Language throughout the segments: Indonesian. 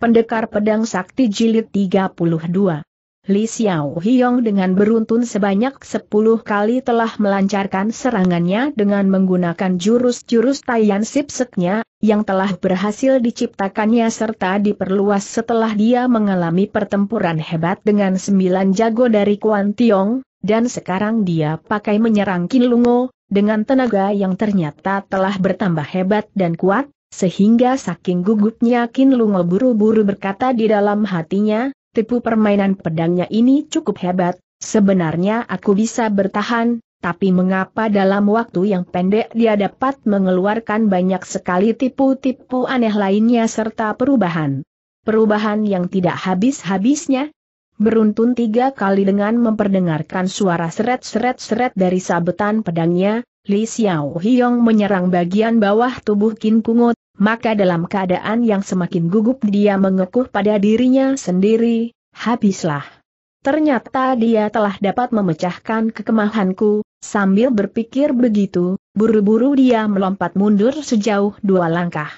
Pendekar Pedang Sakti Jilid 32 Li Xiao Hiong dengan beruntun sebanyak 10 kali telah melancarkan serangannya dengan menggunakan jurus-jurus Taiyan Sipseknya, yang telah berhasil diciptakannya serta diperluas setelah dia mengalami pertempuran hebat dengan sembilan jago dari Kuan Tiong, dan sekarang dia pakai menyerang Lungo dengan tenaga yang ternyata telah bertambah hebat dan kuat, sehingga saking gugupnya Kin Lungo buru-buru berkata di dalam hatinya, tipu permainan pedangnya ini cukup hebat, sebenarnya aku bisa bertahan, tapi mengapa dalam waktu yang pendek dia dapat mengeluarkan banyak sekali tipu-tipu aneh lainnya serta perubahan. Perubahan yang tidak habis-habisnya, beruntun tiga kali dengan memperdengarkan suara seret-seret-seret dari sabetan pedangnya, Li Xiao Hiong menyerang bagian bawah tubuh Kin Kungo maka dalam keadaan yang semakin gugup dia mengekuh pada dirinya sendiri, habislah. Ternyata dia telah dapat memecahkan kekemahanku, sambil berpikir begitu, buru-buru dia melompat mundur sejauh dua langkah.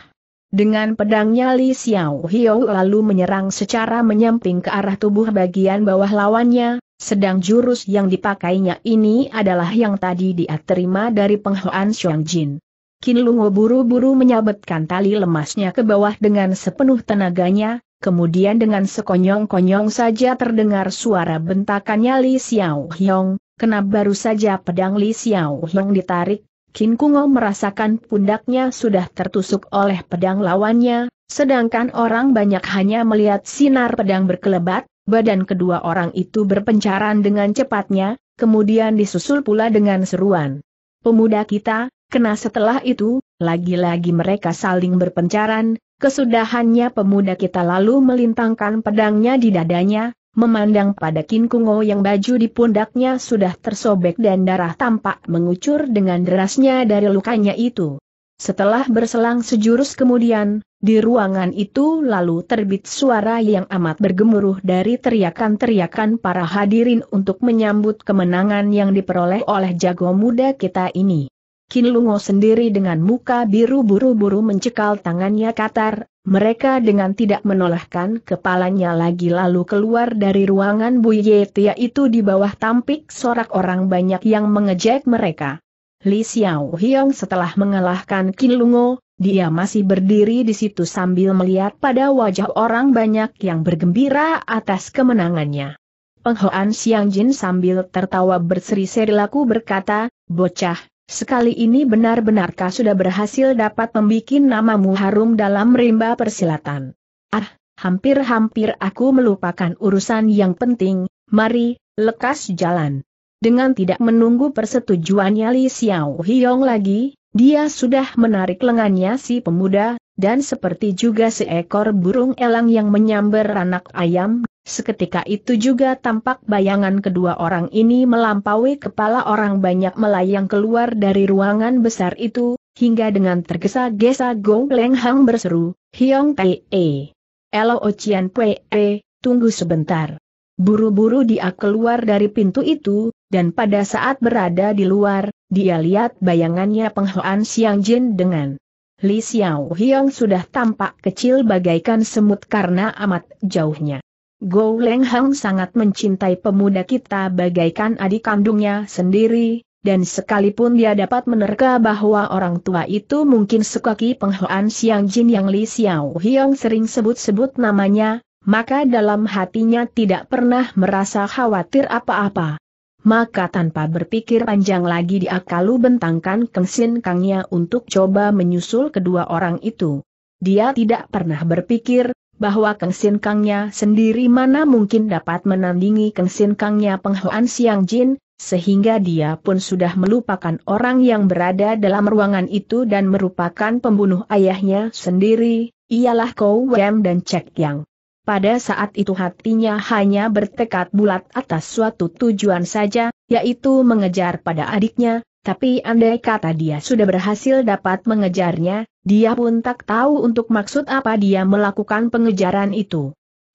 Dengan pedangnya Li Xiao Hiao lalu menyerang secara menyamping ke arah tubuh bagian bawah lawannya, sedang jurus yang dipakainya ini adalah yang tadi dia terima dari penghoan Xuan Jin. Kin Lungo buru-buru menyabetkan tali lemasnya ke bawah dengan sepenuh tenaganya, kemudian dengan sekonyong-konyong saja terdengar suara bentakannya Li Xiao Hyong, kena baru saja pedang Li Xiao Hyong ditarik, Kin Kungo merasakan pundaknya sudah tertusuk oleh pedang lawannya, sedangkan orang banyak hanya melihat sinar pedang berkelebat, badan kedua orang itu berpencaran dengan cepatnya, kemudian disusul pula dengan seruan. Pemuda kita, Kena setelah itu, lagi-lagi mereka saling berpencaran, kesudahannya pemuda kita lalu melintangkan pedangnya di dadanya, memandang pada Kin Kungo yang baju di pundaknya sudah tersobek dan darah tampak mengucur dengan derasnya dari lukanya itu. Setelah berselang sejurus kemudian, di ruangan itu lalu terbit suara yang amat bergemuruh dari teriakan-teriakan para hadirin untuk menyambut kemenangan yang diperoleh oleh jago muda kita ini. Kin Lungo sendiri dengan muka biru buru-buru mencekal tangannya Katar, mereka dengan tidak menolehkan kepalanya lagi lalu keluar dari ruangan Bu Yetia itu di bawah tampik sorak orang banyak yang mengejek mereka. Li Xiao Hiong setelah mengalahkan Kin Lungo, dia masih berdiri di situ sambil melihat pada wajah orang banyak yang bergembira atas kemenangannya. Penghoan Xiang Jin sambil tertawa berseri-seri laku berkata, Bocah, Sekali ini benar-benarkah sudah berhasil dapat membuat namamu harum dalam rimba persilatan? Ah, hampir-hampir aku melupakan urusan yang penting, mari, lekas jalan. Dengan tidak menunggu persetujuannya Li Xiao Hiong lagi, dia sudah menarik lengannya si pemuda, dan seperti juga seekor burung elang yang menyambar anak ayam, Seketika itu juga tampak bayangan kedua orang ini melampaui kepala orang banyak melayang keluar dari ruangan besar itu, hingga dengan tergesa-gesa Gong Leng Hang berseru, Hiong Pei E. Elo Ocean Pei E, tunggu sebentar. Buru-buru dia keluar dari pintu itu, dan pada saat berada di luar, dia lihat bayangannya penghoan Siang Jin dengan Li Xiao Hiong sudah tampak kecil bagaikan semut karena amat jauhnya. Go Leng Hang sangat mencintai pemuda kita bagaikan adik kandungnya sendiri, dan sekalipun dia dapat menerka bahwa orang tua itu mungkin sekaki penghoan Siang Jin yang Li Xiao Hiong sering sebut-sebut namanya, maka dalam hatinya tidak pernah merasa khawatir apa-apa. Maka tanpa berpikir panjang lagi dia kalu bentangkan kengsin kangnya untuk coba menyusul kedua orang itu. Dia tidak pernah berpikir bahwa Kengsin Kangnya sendiri mana mungkin dapat menandingi Kengsin Kangnya Siang Jin, sehingga dia pun sudah melupakan orang yang berada dalam ruangan itu dan merupakan pembunuh ayahnya sendiri, ialah Kou Wem dan Cek Yang. Pada saat itu hatinya hanya bertekad bulat atas suatu tujuan saja, yaitu mengejar pada adiknya, tapi andai kata dia sudah berhasil dapat mengejarnya, dia pun tak tahu untuk maksud apa dia melakukan pengejaran itu.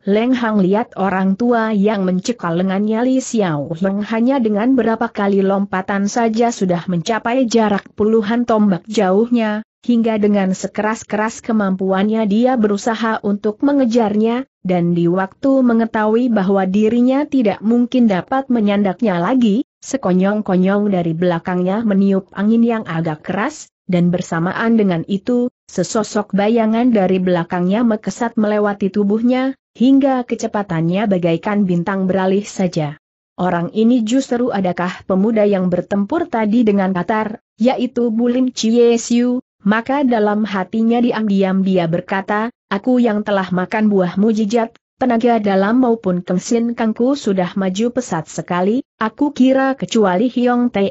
Leng Hang lihat orang tua yang mencekal lengannya Li Xiao Leng hanya dengan berapa kali lompatan saja sudah mencapai jarak puluhan tombak jauhnya, hingga dengan sekeras-keras kemampuannya dia berusaha untuk mengejarnya, dan di waktu mengetahui bahwa dirinya tidak mungkin dapat menyandaknya lagi, Sekonyong-konyong dari belakangnya meniup angin yang agak keras, dan bersamaan dengan itu, sesosok bayangan dari belakangnya mekesat melewati tubuhnya, hingga kecepatannya bagaikan bintang beralih saja. Orang ini justru adakah pemuda yang bertempur tadi dengan Katar, yaitu Bulim Chie Siu, maka dalam hatinya diam-diam dia berkata, aku yang telah makan buah mujijat, Tenaga dalam maupun kengsin kangku sudah maju pesat sekali, aku kira kecuali Hyong Te,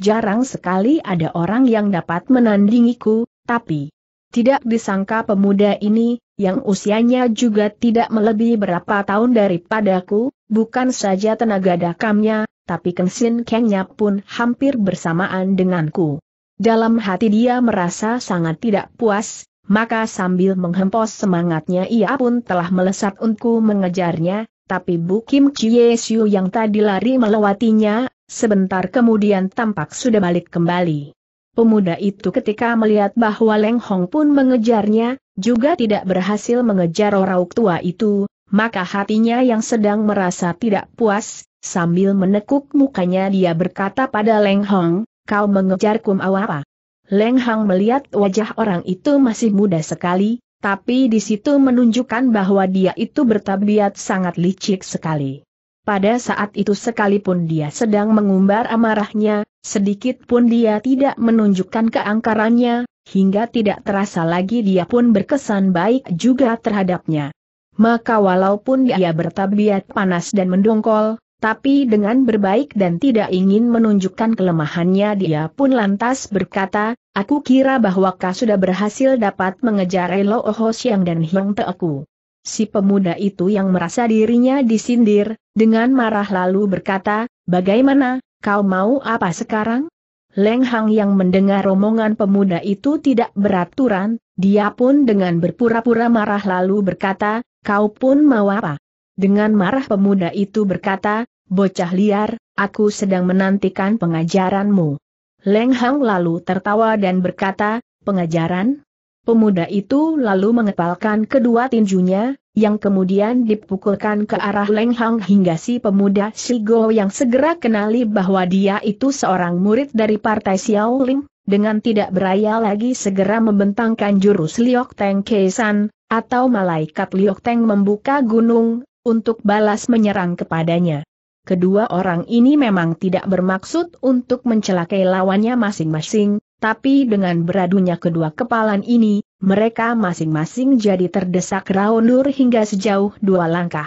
jarang sekali ada orang yang dapat menandingiku, tapi tidak disangka pemuda ini, yang usianya juga tidak melebihi berapa tahun daripadaku, bukan saja tenaga dakamnya, tapi kengsin kengnya pun hampir bersamaan denganku. Dalam hati dia merasa sangat tidak puas, maka sambil menghempos semangatnya ia pun telah melesat untuk mengejarnya, tapi Bu Kim Chie Siu yang tadi lari melewatinya, sebentar kemudian tampak sudah balik kembali. Pemuda itu ketika melihat bahwa Leng Hong pun mengejarnya, juga tidak berhasil mengejar orang tua itu, maka hatinya yang sedang merasa tidak puas, sambil menekuk mukanya dia berkata pada Leng Hong, kau mengejarku mau apa? Leng Hang melihat wajah orang itu masih muda sekali, tapi di situ menunjukkan bahwa dia itu bertabiat sangat licik sekali. Pada saat itu sekalipun dia sedang mengumbar amarahnya, sedikit pun dia tidak menunjukkan keangkarannya, hingga tidak terasa lagi dia pun berkesan baik juga terhadapnya. Maka walaupun dia bertabiat panas dan mendongkol, tapi dengan berbaik dan tidak ingin menunjukkan kelemahannya dia pun lantas berkata, aku kira bahwa kau sudah berhasil dapat mengejar Elo Oho Siang dan Hiong aku. Si pemuda itu yang merasa dirinya disindir, dengan marah lalu berkata, bagaimana, kau mau apa sekarang? Leng Hang yang mendengar omongan pemuda itu tidak beraturan, dia pun dengan berpura-pura marah lalu berkata, kau pun mau apa? Dengan marah pemuda itu berkata, Bocah liar, aku sedang menantikan pengajaranmu. Leng Hang lalu tertawa dan berkata, pengajaran? Pemuda itu lalu mengepalkan kedua tinjunya, yang kemudian dipukulkan ke arah Leng Hang hingga si pemuda Shigo yang segera kenali bahwa dia itu seorang murid dari partai Xiao Xiaoling, dengan tidak beraya lagi segera membentangkan jurus Liok Teng Kesan, atau malaikat Liok Teng membuka gunung, untuk balas menyerang kepadanya. Kedua orang ini memang tidak bermaksud untuk mencelakai lawannya masing-masing, tapi dengan beradunya kedua kepalan ini, mereka masing-masing jadi terdesak raundur hingga sejauh dua langkah.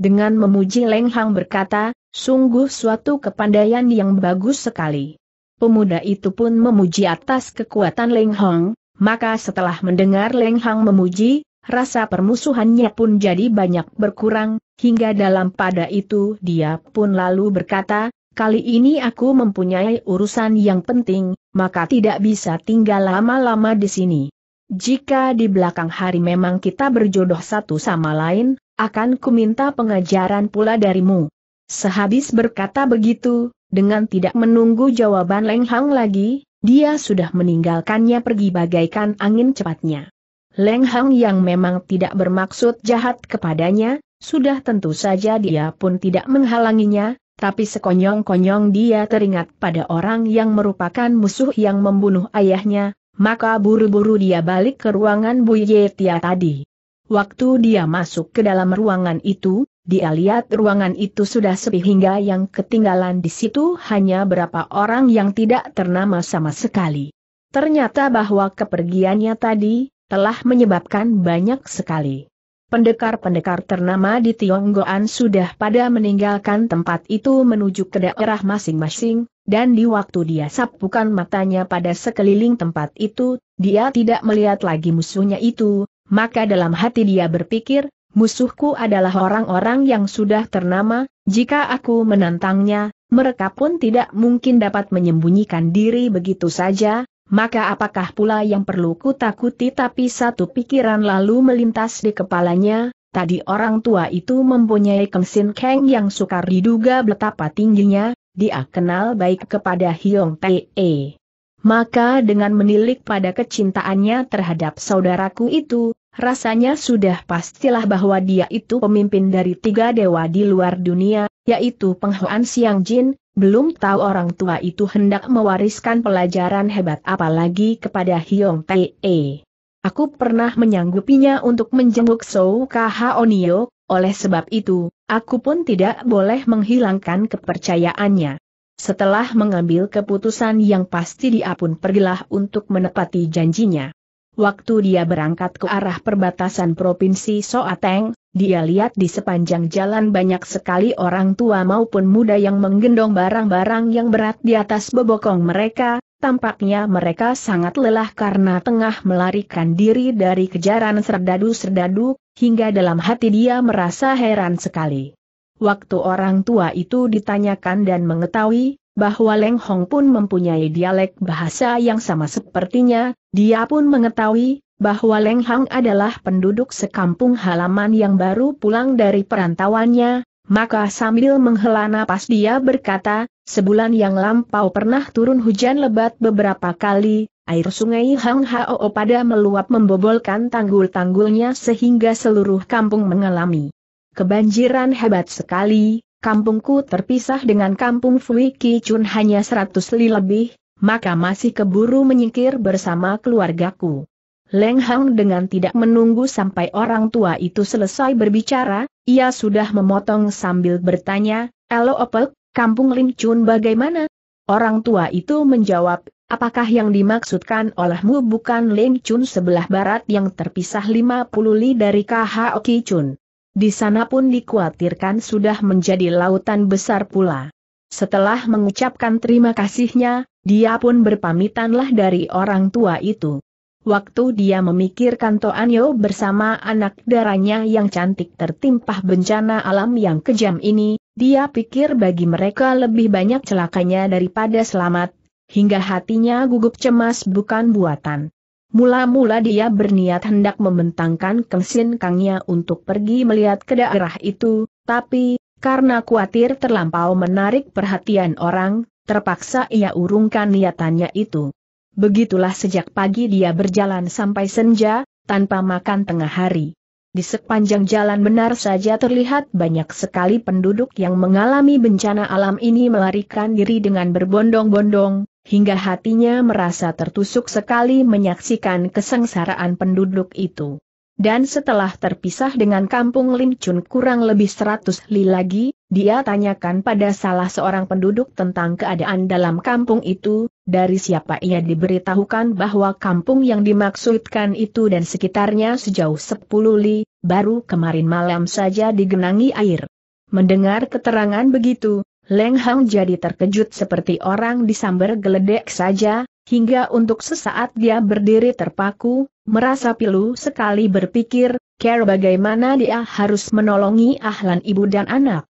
Dengan memuji Leng Hang berkata, sungguh suatu kepandaian yang bagus sekali. Pemuda itu pun memuji atas kekuatan Leng Hang, maka setelah mendengar Leng Hang memuji, rasa permusuhannya pun jadi banyak berkurang, hingga dalam pada itu dia pun lalu berkata, kali ini aku mempunyai urusan yang penting, maka tidak bisa tinggal lama-lama di sini. Jika di belakang hari memang kita berjodoh satu sama lain, akan kuminta pengajaran pula darimu. Sehabis berkata begitu, dengan tidak menunggu jawaban Leng Hang lagi, dia sudah meninggalkannya pergi bagaikan angin cepatnya. Leng Hang yang memang tidak bermaksud jahat kepadanya, sudah tentu saja dia pun tidak menghalanginya, tapi sekonyong-konyong dia teringat pada orang yang merupakan musuh yang membunuh ayahnya, maka buru-buru dia balik ke ruangan Bu Tia tadi. Waktu dia masuk ke dalam ruangan itu, dia lihat ruangan itu sudah sepi hingga yang ketinggalan di situ hanya berapa orang yang tidak ternama sama sekali. Ternyata bahwa kepergiannya tadi, telah menyebabkan banyak sekali. Pendekar-pendekar ternama di Tionggoan sudah pada meninggalkan tempat itu menuju ke daerah masing-masing, dan di waktu dia sapukan matanya pada sekeliling tempat itu, dia tidak melihat lagi musuhnya itu, maka dalam hati dia berpikir, musuhku adalah orang-orang yang sudah ternama, jika aku menantangnya, mereka pun tidak mungkin dapat menyembunyikan diri begitu saja, maka apakah pula yang perlu kutakuti tapi satu pikiran lalu melintas di kepalanya, tadi orang tua itu mempunyai kemsin keng yang sukar diduga betapa tingginya, dia kenal baik kepada Hyong Tae. Maka dengan menilik pada kecintaannya terhadap saudaraku itu, rasanya sudah pastilah bahwa dia itu pemimpin dari tiga dewa di luar dunia, yaitu Penghuan Siang Jin, belum tahu orang tua itu hendak mewariskan pelajaran hebat apalagi kepada Hyong Tae. Aku pernah menyanggupinya untuk menjenguk Sou Kaha Onio, oleh sebab itu, aku pun tidak boleh menghilangkan kepercayaannya. Setelah mengambil keputusan yang pasti dia pun pergilah untuk menepati janjinya. Waktu dia berangkat ke arah perbatasan Provinsi Soateng, dia lihat di sepanjang jalan banyak sekali orang tua maupun muda yang menggendong barang-barang yang berat di atas bebokong mereka, tampaknya mereka sangat lelah karena tengah melarikan diri dari kejaran serdadu-serdadu, hingga dalam hati dia merasa heran sekali. Waktu orang tua itu ditanyakan dan mengetahui, bahwa Leng Hong pun mempunyai dialek bahasa yang sama sepertinya, dia pun mengetahui, bahwa Leng Hang adalah penduduk sekampung halaman yang baru pulang dari perantauannya, maka sambil menghela napas dia berkata, sebulan yang lampau pernah turun hujan lebat beberapa kali, air sungai Hang Hao pada meluap membobolkan tanggul-tanggulnya sehingga seluruh kampung mengalami kebanjiran hebat sekali, kampungku terpisah dengan kampung Fui Kichun hanya 100 li lebih, maka masih keburu menyingkir bersama keluargaku. Leng Hang dengan tidak menunggu sampai orang tua itu selesai berbicara, ia sudah memotong sambil bertanya, Elo Opel, kampung Lim Chun bagaimana? Orang tua itu menjawab, apakah yang dimaksudkan olehmu bukan Lim Chun sebelah barat yang terpisah 50 li dari KHO Chun? Di sana pun dikhawatirkan sudah menjadi lautan besar pula. Setelah mengucapkan terima kasihnya, dia pun berpamitanlah dari orang tua itu. Waktu dia memikirkan Toanyo bersama anak darahnya yang cantik tertimpa bencana alam yang kejam ini, dia pikir bagi mereka lebih banyak celakanya daripada selamat, hingga hatinya gugup cemas bukan buatan. Mula-mula dia berniat hendak membentangkan kengsin kangnya untuk pergi melihat ke daerah itu, tapi, karena khawatir terlampau menarik perhatian orang, terpaksa ia urungkan niatannya itu. Begitulah sejak pagi dia berjalan sampai senja, tanpa makan tengah hari. Di sepanjang jalan benar saja terlihat banyak sekali penduduk yang mengalami bencana alam ini melarikan diri dengan berbondong-bondong, hingga hatinya merasa tertusuk sekali menyaksikan kesengsaraan penduduk itu. Dan setelah terpisah dengan kampung Limcun kurang lebih 100 li lagi, dia tanyakan pada salah seorang penduduk tentang keadaan dalam kampung itu, dari siapa ia diberitahukan bahwa kampung yang dimaksudkan itu dan sekitarnya sejauh 10 li, baru kemarin malam saja digenangi air. Mendengar keterangan begitu, Leng Hang jadi terkejut seperti orang disambar geledek saja, hingga untuk sesaat dia berdiri terpaku, merasa pilu sekali berpikir, care bagaimana dia harus menolongi ahlan ibu dan anak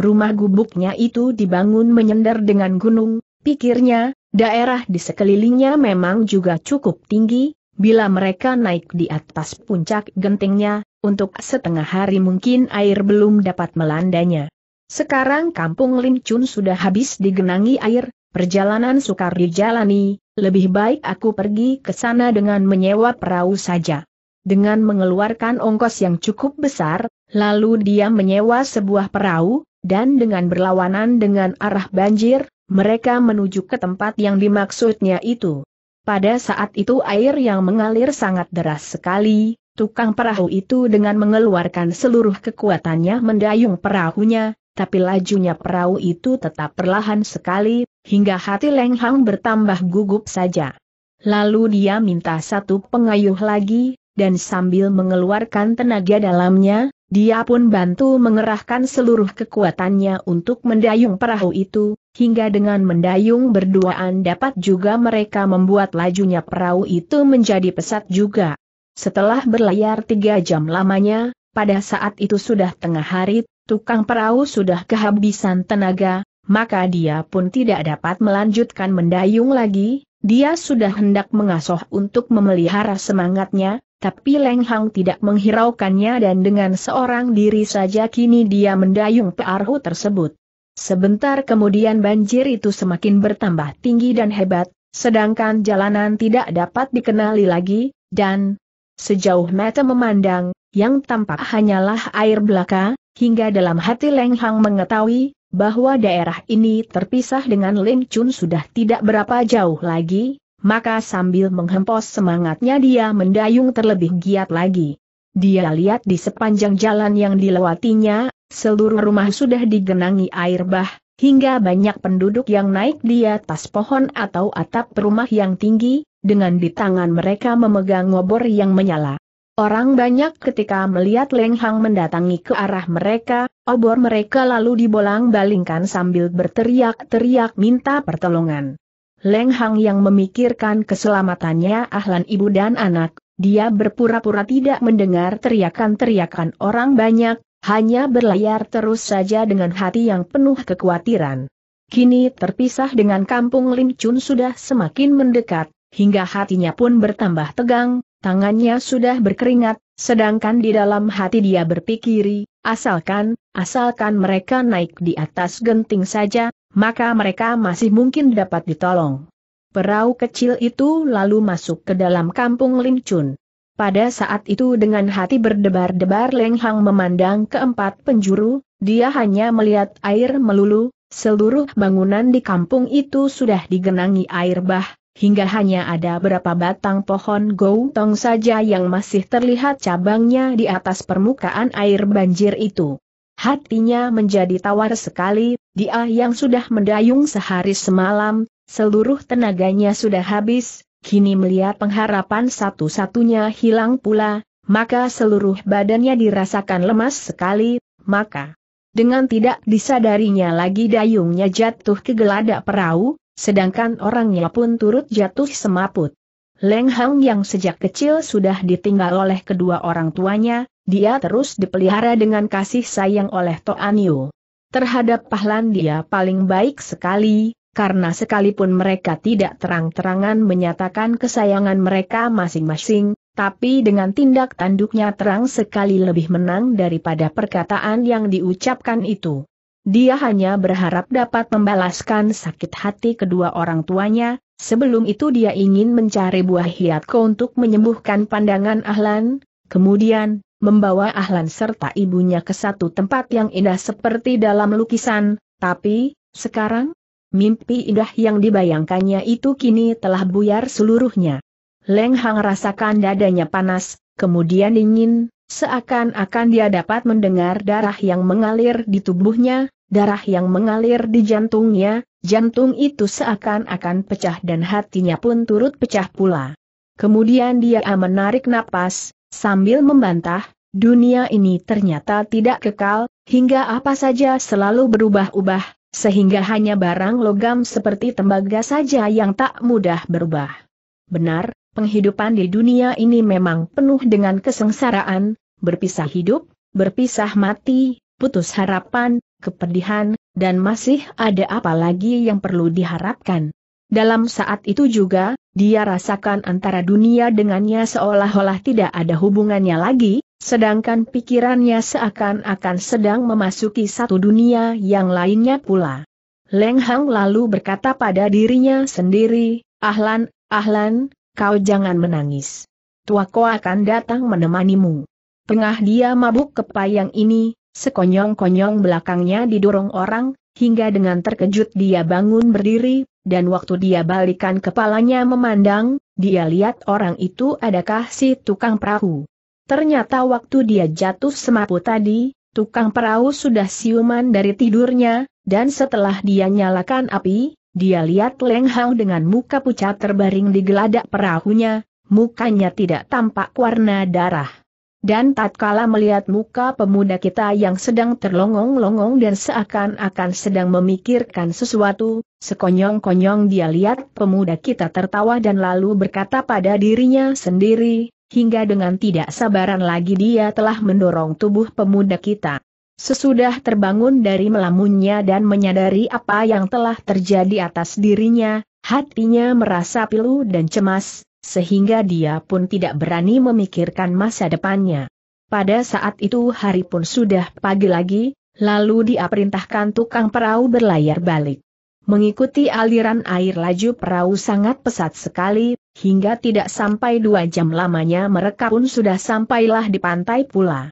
rumah gubuknya itu dibangun menyender dengan gunung, pikirnya, daerah di sekelilingnya memang juga cukup tinggi, bila mereka naik di atas puncak gentingnya, untuk setengah hari mungkin air belum dapat melandanya. Sekarang kampung Chun sudah habis digenangi air, perjalanan sukar dijalani, lebih baik aku pergi ke sana dengan menyewa perahu saja. Dengan mengeluarkan ongkos yang cukup besar, lalu dia menyewa sebuah perahu, dan dengan berlawanan dengan arah banjir, mereka menuju ke tempat yang dimaksudnya itu. Pada saat itu air yang mengalir sangat deras sekali, tukang perahu itu dengan mengeluarkan seluruh kekuatannya mendayung perahunya, tapi lajunya perahu itu tetap perlahan sekali, hingga hati Lenghang bertambah gugup saja. Lalu dia minta satu pengayuh lagi, dan sambil mengeluarkan tenaga dalamnya, dia pun bantu mengerahkan seluruh kekuatannya untuk mendayung perahu itu, hingga dengan mendayung berduaan dapat juga mereka membuat lajunya perahu itu menjadi pesat juga. Setelah berlayar tiga jam lamanya, pada saat itu sudah tengah hari, tukang perahu sudah kehabisan tenaga, maka dia pun tidak dapat melanjutkan mendayung lagi, dia sudah hendak mengasuh untuk memelihara semangatnya, tapi Leng Hang tidak menghiraukannya dan dengan seorang diri saja kini dia mendayung pearhu tersebut. Sebentar kemudian banjir itu semakin bertambah tinggi dan hebat, sedangkan jalanan tidak dapat dikenali lagi, dan sejauh mata memandang, yang tampak hanyalah air belaka, hingga dalam hati Leng Hang mengetahui bahwa daerah ini terpisah dengan Ling Chun sudah tidak berapa jauh lagi, maka sambil menghempos semangatnya dia mendayung terlebih giat lagi. Dia lihat di sepanjang jalan yang dilewatinya, seluruh rumah sudah digenangi air bah, hingga banyak penduduk yang naik di atas pohon atau atap rumah yang tinggi, dengan di tangan mereka memegang obor yang menyala. Orang banyak ketika melihat Leng Hang mendatangi ke arah mereka, obor mereka lalu dibolang-balingkan sambil berteriak-teriak minta pertolongan. Leng Hang yang memikirkan keselamatannya ahlan ibu dan anak, dia berpura-pura tidak mendengar teriakan-teriakan orang banyak, hanya berlayar terus saja dengan hati yang penuh kekhawatiran. Kini terpisah dengan kampung Lim Chun sudah semakin mendekat, hingga hatinya pun bertambah tegang, tangannya sudah berkeringat, sedangkan di dalam hati dia berpikiri, asalkan, asalkan mereka naik di atas genting saja, maka mereka masih mungkin dapat ditolong. Perahu kecil itu lalu masuk ke dalam kampung Chun. Pada saat itu dengan hati berdebar-debar Leng Hang memandang keempat penjuru, dia hanya melihat air melulu, seluruh bangunan di kampung itu sudah digenangi air bah, hingga hanya ada berapa batang pohon goutong saja yang masih terlihat cabangnya di atas permukaan air banjir itu. Hatinya menjadi tawar sekali, dia yang sudah mendayung sehari semalam, seluruh tenaganya sudah habis, kini melihat pengharapan satu-satunya hilang pula, maka seluruh badannya dirasakan lemas sekali, maka dengan tidak disadarinya lagi dayungnya jatuh ke geladak perahu, sedangkan orangnya pun turut jatuh semaput. Leng Hang yang sejak kecil sudah ditinggal oleh kedua orang tuanya, dia terus dipelihara dengan kasih sayang oleh Toan Yu. Terhadap Pahlan dia paling baik sekali, karena sekalipun mereka tidak terang-terangan menyatakan kesayangan mereka masing-masing, tapi dengan tindak tanduknya terang sekali lebih menang daripada perkataan yang diucapkan itu. Dia hanya berharap dapat membalaskan sakit hati kedua orang tuanya, sebelum itu dia ingin mencari buah hiatko untuk menyembuhkan pandangan Ahlan, kemudian, membawa Ahlan serta ibunya ke satu tempat yang indah seperti dalam lukisan, tapi, sekarang, mimpi indah yang dibayangkannya itu kini telah buyar seluruhnya. Leng Hang rasakan dadanya panas, kemudian dingin, Seakan-akan dia dapat mendengar darah yang mengalir di tubuhnya, darah yang mengalir di jantungnya, jantung itu seakan-akan pecah dan hatinya pun turut pecah pula. Kemudian dia menarik napas, sambil membantah, dunia ini ternyata tidak kekal, hingga apa saja selalu berubah-ubah, sehingga hanya barang logam seperti tembaga saja yang tak mudah berubah. Benar, penghidupan di dunia ini memang penuh dengan kesengsaraan, berpisah hidup, berpisah mati, putus harapan, kepedihan, dan masih ada apa lagi yang perlu diharapkan. Dalam saat itu juga, dia rasakan antara dunia dengannya seolah-olah tidak ada hubungannya lagi, sedangkan pikirannya seakan-akan sedang memasuki satu dunia yang lainnya pula. Leng Hang lalu berkata pada dirinya sendiri, Ahlan, Ahlan, kau jangan menangis. Tuaku akan datang menemanimu. Tengah dia mabuk kepayang ini, sekonyong-konyong belakangnya didorong orang, hingga dengan terkejut dia bangun berdiri, dan waktu dia balikan kepalanya memandang, dia lihat orang itu adakah si tukang perahu. Ternyata waktu dia jatuh semapu tadi, tukang perahu sudah siuman dari tidurnya, dan setelah dia nyalakan api, dia lihat Leng Hao dengan muka pucat terbaring di geladak perahunya, mukanya tidak tampak warna darah. Dan tatkala melihat muka pemuda kita yang sedang terlongong-longong dan seakan-akan sedang memikirkan sesuatu, sekonyong-konyong dia lihat pemuda kita tertawa dan lalu berkata pada dirinya sendiri, hingga dengan tidak sabaran lagi dia telah mendorong tubuh pemuda kita. Sesudah terbangun dari melamunnya dan menyadari apa yang telah terjadi atas dirinya, hatinya merasa pilu dan cemas, sehingga dia pun tidak berani memikirkan masa depannya. Pada saat itu hari pun sudah pagi lagi, lalu dia perintahkan tukang perahu berlayar balik. Mengikuti aliran air laju perahu sangat pesat sekali, hingga tidak sampai dua jam lamanya mereka pun sudah sampailah di pantai pula.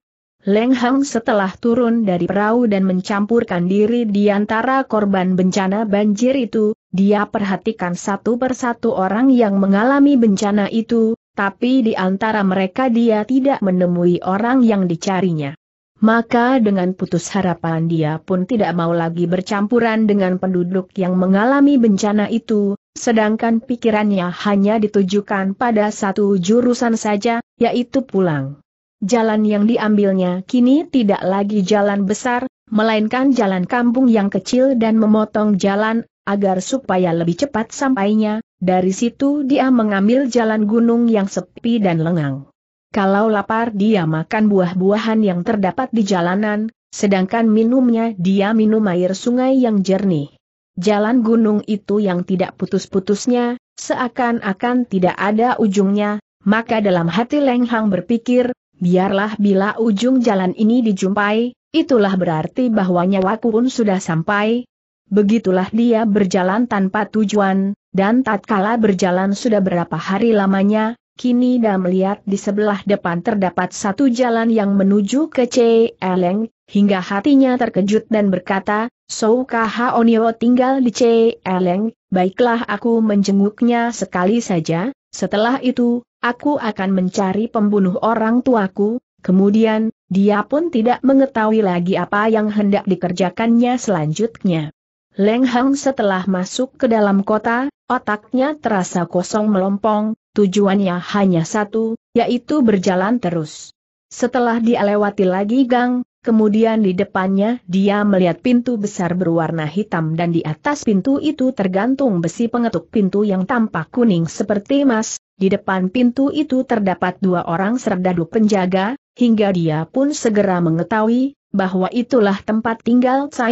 Leng Hang setelah turun dari perahu dan mencampurkan diri di antara korban bencana banjir itu, dia perhatikan satu persatu orang yang mengalami bencana itu, tapi di antara mereka dia tidak menemui orang yang dicarinya. Maka dengan putus harapan dia pun tidak mau lagi bercampuran dengan penduduk yang mengalami bencana itu, sedangkan pikirannya hanya ditujukan pada satu jurusan saja, yaitu pulang. Jalan yang diambilnya kini tidak lagi jalan besar, melainkan jalan kampung yang kecil dan memotong jalan agar supaya lebih cepat sampainya, dari situ dia mengambil jalan gunung yang sepi dan lengang. Kalau lapar dia makan buah-buahan yang terdapat di jalanan, sedangkan minumnya dia minum air sungai yang jernih. Jalan gunung itu yang tidak putus-putusnya, seakan-akan tidak ada ujungnya, maka dalam hati Lenghang berpikir, biarlah bila ujung jalan ini dijumpai, itulah berarti bahwa nyawaku pun sudah sampai, Begitulah dia berjalan tanpa tujuan, dan tatkala berjalan sudah berapa hari lamanya, kini dia melihat di sebelah depan terdapat satu jalan yang menuju ke C. Eleng, hingga hatinya terkejut dan berkata, Soukaha Onio tinggal di C. Eleng, baiklah aku menjenguknya sekali saja, setelah itu, aku akan mencari pembunuh orang tuaku, kemudian, dia pun tidak mengetahui lagi apa yang hendak dikerjakannya selanjutnya. Leng Hang setelah masuk ke dalam kota, otaknya terasa kosong melompong, tujuannya hanya satu, yaitu berjalan terus. Setelah dilewati lagi gang, kemudian di depannya dia melihat pintu besar berwarna hitam dan di atas pintu itu tergantung besi pengetuk pintu yang tampak kuning seperti emas, di depan pintu itu terdapat dua orang serdadu penjaga, hingga dia pun segera mengetahui bahwa itulah tempat tinggal Cai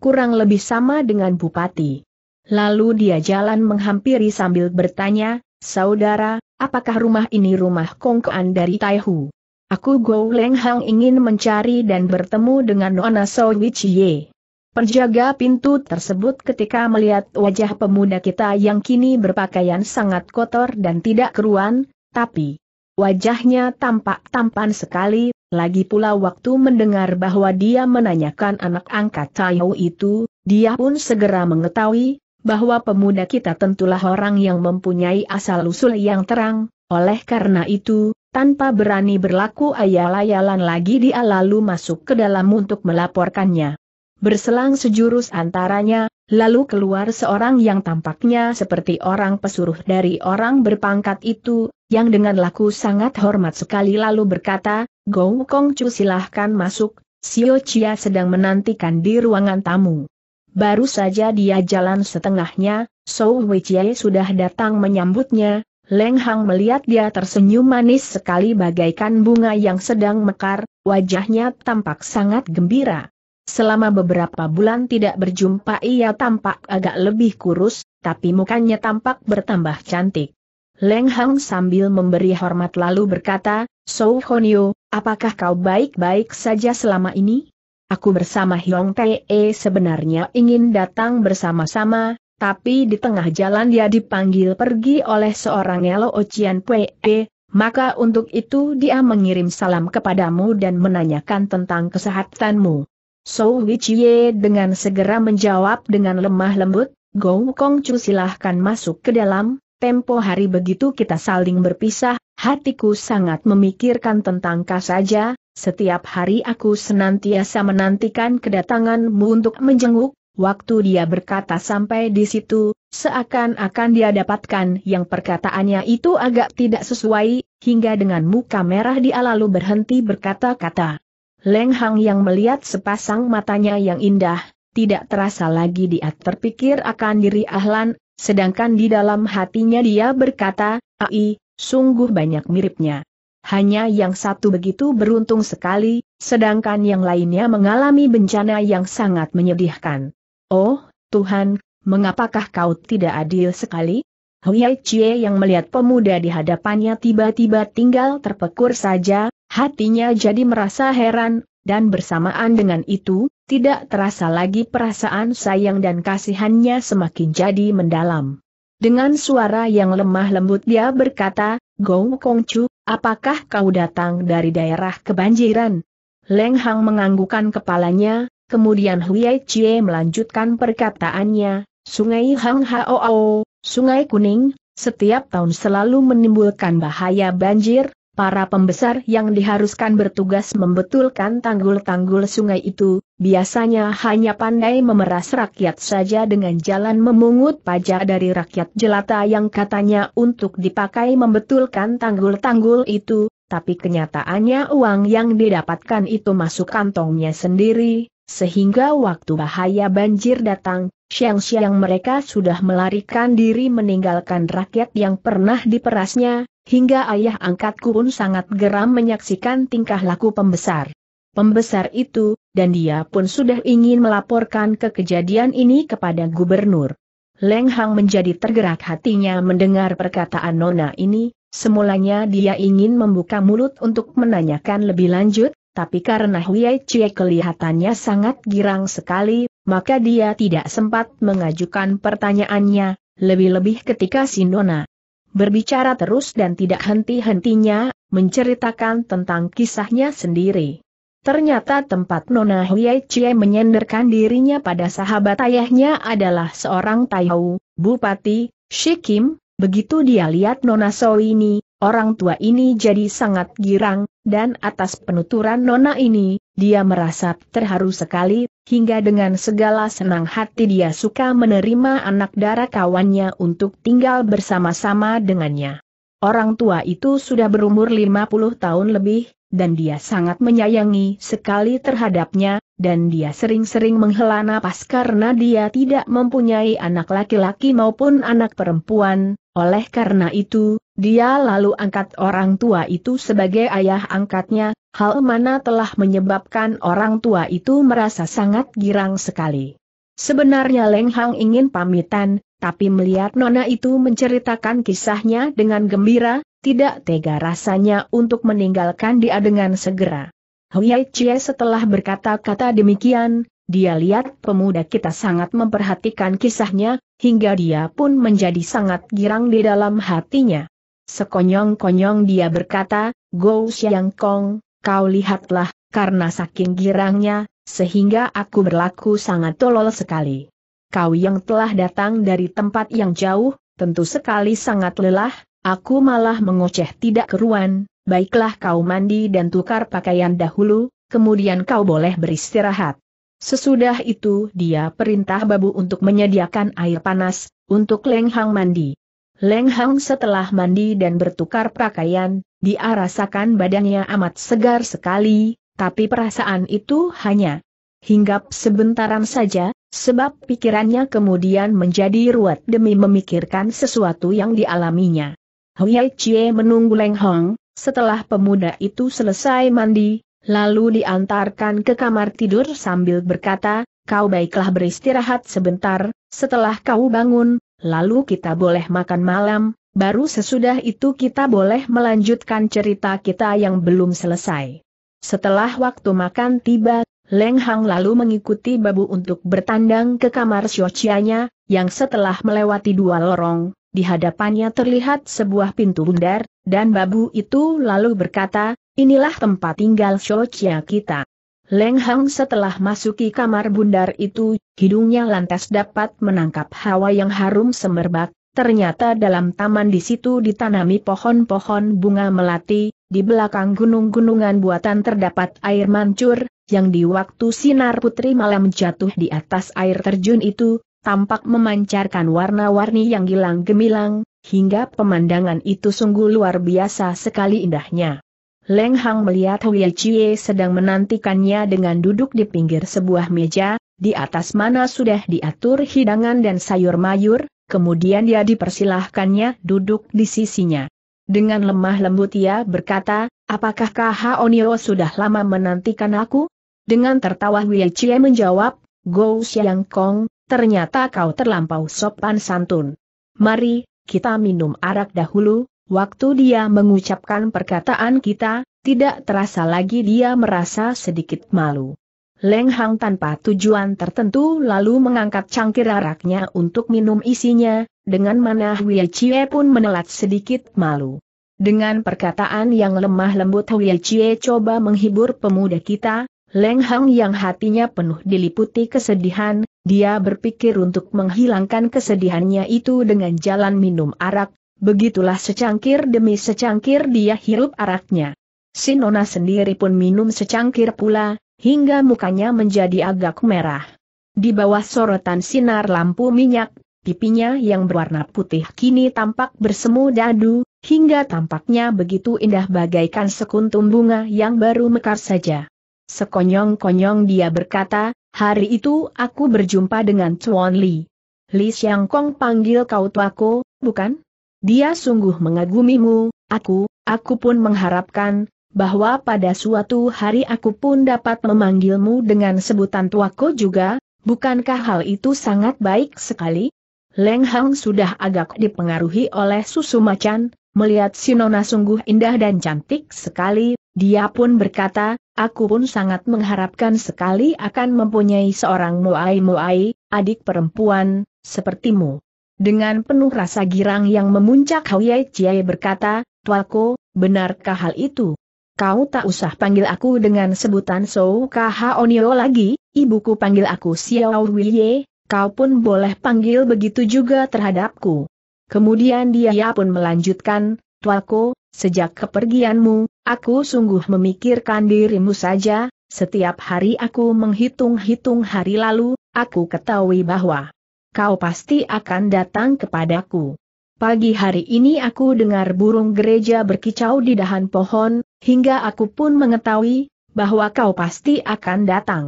kurang lebih sama dengan bupati. Lalu dia jalan menghampiri sambil bertanya, Saudara, apakah rumah ini rumah kongkoan dari Taihu? Aku Go Leng Hang ingin mencari dan bertemu dengan Nona So Wichie. Perjaga pintu tersebut ketika melihat wajah pemuda kita yang kini berpakaian sangat kotor dan tidak keruan, tapi wajahnya tampak tampan sekali, lagi pula waktu mendengar bahwa dia menanyakan anak angkat Cayo itu, dia pun segera mengetahui, bahwa pemuda kita tentulah orang yang mempunyai asal-usul yang terang, oleh karena itu, tanpa berani berlaku ayal-ayalan lagi dia lalu masuk ke dalam untuk melaporkannya. Berselang sejurus antaranya, lalu keluar seorang yang tampaknya seperti orang pesuruh dari orang berpangkat itu, yang dengan laku sangat hormat sekali lalu berkata, Kong Chu silahkan masuk, Sio Chia sedang menantikan di ruangan tamu. Baru saja dia jalan setengahnya, Sou Wei sudah datang menyambutnya, Leng Hang melihat dia tersenyum manis sekali bagaikan bunga yang sedang mekar, wajahnya tampak sangat gembira. Selama beberapa bulan tidak berjumpa ia tampak agak lebih kurus, tapi mukanya tampak bertambah cantik. Leng Hang sambil memberi hormat lalu berkata, Sou Honyo, Apakah kau baik-baik saja selama ini? Aku bersama Hyong Tae eh, sebenarnya ingin datang bersama-sama, tapi di tengah jalan dia dipanggil pergi oleh seorang Elo Ochian Pue, eh, maka untuk itu dia mengirim salam kepadamu dan menanyakan tentang kesehatanmu. So Wichie dengan segera menjawab dengan lemah lembut, Go Kong Chu silahkan masuk ke dalam, Tempo hari begitu kita saling berpisah, hatiku sangat memikirkan tentang kau saja, setiap hari aku senantiasa menantikan kedatanganmu untuk menjenguk, waktu dia berkata sampai di situ, seakan-akan dia dapatkan yang perkataannya itu agak tidak sesuai, hingga dengan muka merah dia lalu berhenti berkata-kata. Leng Hang yang melihat sepasang matanya yang indah, tidak terasa lagi dia terpikir akan diri Ahlan, Sedangkan di dalam hatinya dia berkata, Ai, sungguh banyak miripnya. Hanya yang satu begitu beruntung sekali, sedangkan yang lainnya mengalami bencana yang sangat menyedihkan. Oh, Tuhan, mengapakah kau tidak adil sekali? Huyai Chie yang melihat pemuda di hadapannya tiba-tiba tinggal terpekur saja, hatinya jadi merasa heran, dan bersamaan dengan itu, tidak terasa lagi perasaan sayang dan kasihannya semakin jadi mendalam. Dengan suara yang lemah lembut dia berkata, Gong Kongcu, apakah kau datang dari daerah kebanjiran? Leng Hang menganggukkan kepalanya, kemudian Huyai Chie melanjutkan perkataannya, Sungai Hang Hao, Sungai Kuning, setiap tahun selalu menimbulkan bahaya banjir, para pembesar yang diharuskan bertugas membetulkan tanggul-tanggul sungai itu, biasanya hanya pandai memeras rakyat saja dengan jalan memungut pajak dari rakyat jelata yang katanya untuk dipakai membetulkan tanggul-tanggul itu, tapi kenyataannya uang yang didapatkan itu masuk kantongnya sendiri, sehingga waktu bahaya banjir datang, siang-siang mereka sudah melarikan diri meninggalkan rakyat yang pernah diperasnya, hingga ayah angkatku pun sangat geram menyaksikan tingkah laku pembesar. Pembesar itu, dan dia pun sudah ingin melaporkan ke kejadian ini kepada gubernur. Leng Hang menjadi tergerak hatinya mendengar perkataan Nona ini, semulanya dia ingin membuka mulut untuk menanyakan lebih lanjut, tapi karena Hui Cie kelihatannya sangat girang sekali, maka dia tidak sempat mengajukan pertanyaannya, lebih-lebih ketika si Nona berbicara terus dan tidak henti-hentinya, menceritakan tentang kisahnya sendiri. Ternyata tempat Nona Huye Chie menyenderkan dirinya pada sahabat ayahnya adalah seorang Taihou, Bupati, Shikim, begitu dia lihat Nona So ini, Orang tua ini jadi sangat girang, dan atas penuturan Nona ini, dia merasa terharu sekali, hingga dengan segala senang hati dia suka menerima anak darah kawannya untuk tinggal bersama-sama dengannya. Orang tua itu sudah berumur 50 tahun lebih, dan dia sangat menyayangi sekali terhadapnya, dan dia sering-sering menghela napas karena dia tidak mempunyai anak laki-laki maupun anak perempuan, oleh karena itu, dia lalu angkat orang tua itu sebagai ayah angkatnya, hal mana telah menyebabkan orang tua itu merasa sangat girang sekali. Sebenarnya Leng Hang ingin pamitan, tapi melihat Nona itu menceritakan kisahnya dengan gembira, tidak tega rasanya untuk meninggalkan dia dengan segera. Hui Chie setelah berkata-kata demikian, dia lihat pemuda kita sangat memperhatikan kisahnya, hingga dia pun menjadi sangat girang di dalam hatinya. Sekonyong-konyong dia berkata, Go Xiang Kong, kau lihatlah, karena saking girangnya, sehingga aku berlaku sangat tolol sekali. Kau yang telah datang dari tempat yang jauh, tentu sekali sangat lelah, aku malah mengoceh tidak keruan, baiklah kau mandi dan tukar pakaian dahulu, kemudian kau boleh beristirahat. Sesudah itu dia perintah babu untuk menyediakan air panas, untuk Leng Hang mandi. Leng Hang setelah mandi dan bertukar pakaian, dia rasakan badannya amat segar sekali, tapi perasaan itu hanya hinggap sebentaran saja, sebab pikirannya kemudian menjadi ruwet demi memikirkan sesuatu yang dialaminya. Huyai Chie menunggu Leng Hang, setelah pemuda itu selesai mandi, Lalu diantarkan ke kamar tidur sambil berkata, kau baiklah beristirahat sebentar, setelah kau bangun, lalu kita boleh makan malam, baru sesudah itu kita boleh melanjutkan cerita kita yang belum selesai. Setelah waktu makan tiba, Leng Hang lalu mengikuti babu untuk bertandang ke kamar Xiaochianya, yang setelah melewati dua lorong, di hadapannya terlihat sebuah pintu bundar, dan babu itu lalu berkata, Inilah tempat tinggal Shochia kita. Leng Hang setelah masuki kamar bundar itu, hidungnya lantas dapat menangkap hawa yang harum semerbak, ternyata dalam taman di situ ditanami pohon-pohon bunga melati, di belakang gunung-gunungan buatan terdapat air mancur, yang di waktu sinar putri malam jatuh di atas air terjun itu, tampak memancarkan warna-warni yang gilang gemilang, hingga pemandangan itu sungguh luar biasa sekali indahnya. Leng Hang melihat Hui Chie sedang menantikannya dengan duduk di pinggir sebuah meja, di atas mana sudah diatur hidangan dan sayur mayur, kemudian dia dipersilahkannya duduk di sisinya. Dengan lemah lembut ia berkata, apakah Kaha Onio sudah lama menantikan aku? Dengan tertawa Hui Chie menjawab, Go Xiang Kong, ternyata kau terlampau sopan santun. Mari, kita minum arak dahulu, Waktu dia mengucapkan perkataan kita, tidak terasa lagi dia merasa sedikit malu. Leng Hang tanpa tujuan tertentu lalu mengangkat cangkir araknya untuk minum isinya, dengan mana Wei Chie pun menelat sedikit malu. Dengan perkataan yang lemah lembut Wei Chie coba menghibur pemuda kita, Leng Hang yang hatinya penuh diliputi kesedihan, dia berpikir untuk menghilangkan kesedihannya itu dengan jalan minum arak, Begitulah secangkir demi secangkir dia hirup araknya. Sinona sendiri pun minum secangkir pula, hingga mukanya menjadi agak merah. Di bawah sorotan sinar lampu minyak, pipinya yang berwarna putih kini tampak bersemu dadu, hingga tampaknya begitu indah bagaikan sekuntum bunga yang baru mekar saja. Sekonyong-konyong dia berkata, hari itu aku berjumpa dengan Chuan Li. Li Xiangkong panggil kau tuaku, bukan? Dia sungguh mengagumimu, aku, aku pun mengharapkan, bahwa pada suatu hari aku pun dapat memanggilmu dengan sebutan tuaku juga, bukankah hal itu sangat baik sekali? Leng Hang sudah agak dipengaruhi oleh susu macan, melihat Sinona sungguh indah dan cantik sekali, dia pun berkata, aku pun sangat mengharapkan sekali akan mempunyai seorang Muai Muai, adik perempuan, sepertimu. Dengan penuh rasa girang yang memuncak Hwye Chiai berkata, Tuako, benarkah hal itu? Kau tak usah panggil aku dengan sebutan Sou Kaha Onio lagi, ibuku panggil aku Xiao Wiye, kau pun boleh panggil begitu juga terhadapku. Kemudian dia pun melanjutkan, Tuako, sejak kepergianmu, aku sungguh memikirkan dirimu saja, setiap hari aku menghitung-hitung hari lalu, aku ketahui bahwa kau pasti akan datang kepadaku. Pagi hari ini aku dengar burung gereja berkicau di dahan pohon, hingga aku pun mengetahui, bahwa kau pasti akan datang.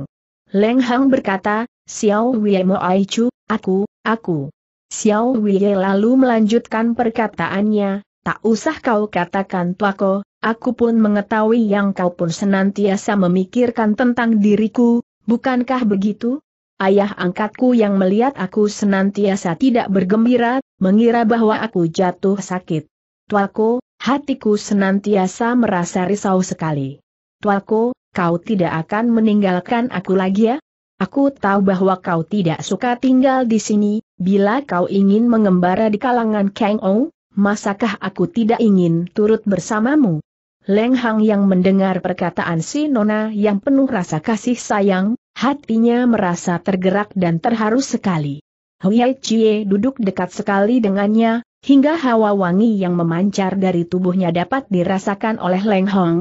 Leng Hang berkata, Xiao Wei Mo Chu, aku, aku. Xiao Wei lalu melanjutkan perkataannya, tak usah kau katakan tuako, aku pun mengetahui yang kau pun senantiasa memikirkan tentang diriku, bukankah begitu? ayah angkatku yang melihat aku senantiasa tidak bergembira, mengira bahwa aku jatuh sakit. Tuaku, hatiku senantiasa merasa risau sekali. Tuaku, kau tidak akan meninggalkan aku lagi ya? Aku tahu bahwa kau tidak suka tinggal di sini, bila kau ingin mengembara di kalangan Kang Ou, masakah aku tidak ingin turut bersamamu? Leng Hang yang mendengar perkataan si Nona yang penuh rasa kasih sayang, Hatinya merasa tergerak dan terharu sekali. Huye Chie duduk dekat sekali dengannya, hingga hawa wangi yang memancar dari tubuhnya dapat dirasakan oleh Leng Hong.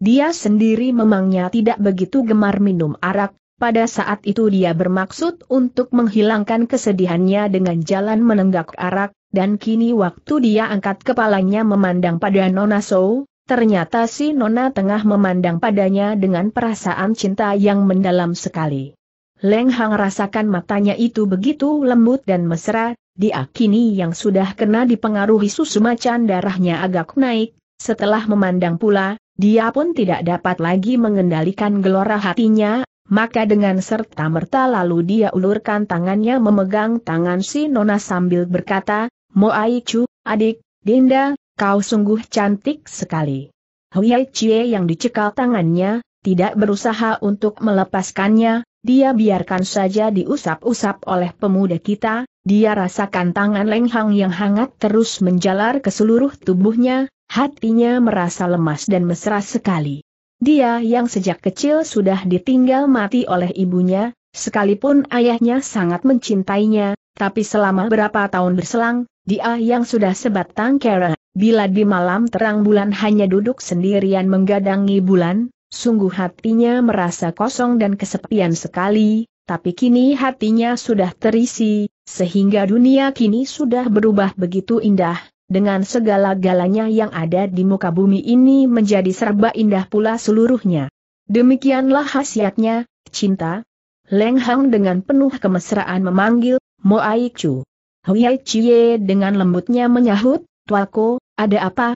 Dia sendiri memangnya tidak begitu gemar minum arak, pada saat itu dia bermaksud untuk menghilangkan kesedihannya dengan jalan menenggak arak, dan kini waktu dia angkat kepalanya memandang pada Nona Sou, Ternyata si Nona tengah memandang padanya dengan perasaan cinta yang mendalam sekali. Leng Hang rasakan matanya itu begitu lembut dan mesra, Diakini yang sudah kena dipengaruhi susu macan darahnya agak naik, setelah memandang pula, dia pun tidak dapat lagi mengendalikan gelora hatinya, maka dengan serta-merta lalu dia ulurkan tangannya memegang tangan si Nona sambil berkata, Moai Chu, adik, Dinda, kau sungguh cantik sekali. Huye Chie yang dicekal tangannya, tidak berusaha untuk melepaskannya, dia biarkan saja diusap-usap oleh pemuda kita, dia rasakan tangan lenghang yang hangat terus menjalar ke seluruh tubuhnya, hatinya merasa lemas dan mesra sekali. Dia yang sejak kecil sudah ditinggal mati oleh ibunya, sekalipun ayahnya sangat mencintainya, tapi selama berapa tahun berselang, dia ah yang sudah sebatang kera, bila di malam terang bulan hanya duduk sendirian menggadangi bulan, sungguh hatinya merasa kosong dan kesepian sekali, tapi kini hatinya sudah terisi, sehingga dunia kini sudah berubah begitu indah, dengan segala-galanya yang ada di muka bumi ini menjadi serba indah pula seluruhnya. Demikianlah khasiatnya, cinta. Leng Hang dengan penuh kemesraan memanggil, Moai Chu. Huyai Chie dengan lembutnya menyahut, Tuako, ada apa?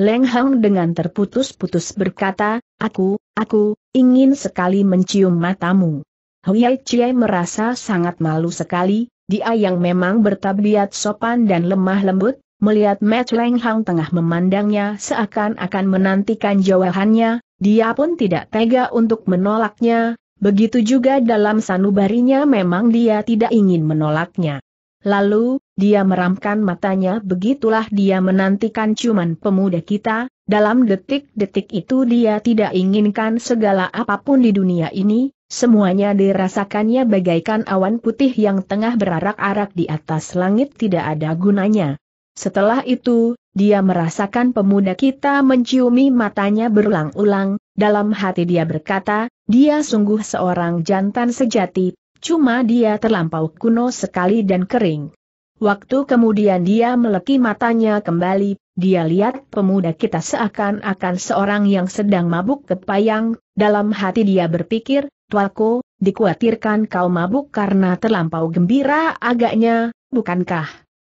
Leng Hang dengan terputus-putus berkata, aku, aku, ingin sekali mencium matamu. Huyai Chie merasa sangat malu sekali, dia yang memang bertabiat sopan dan lemah lembut, melihat Matt Leng Hang tengah memandangnya seakan-akan menantikan jawabannya, dia pun tidak tega untuk menolaknya, begitu juga dalam sanubarinya memang dia tidak ingin menolaknya. Lalu, dia meramkan matanya begitulah dia menantikan cuman pemuda kita, dalam detik-detik itu dia tidak inginkan segala apapun di dunia ini, semuanya dirasakannya bagaikan awan putih yang tengah berarak-arak di atas langit tidak ada gunanya. Setelah itu, dia merasakan pemuda kita menciumi matanya berulang-ulang, dalam hati dia berkata, dia sungguh seorang jantan sejati, Cuma dia terlampau kuno sekali dan kering. Waktu kemudian dia meleki matanya kembali, dia lihat pemuda kita seakan-akan seorang yang sedang mabuk kepayang, dalam hati dia berpikir, Tualko, dikhawatirkan kau mabuk karena terlampau gembira agaknya, bukankah?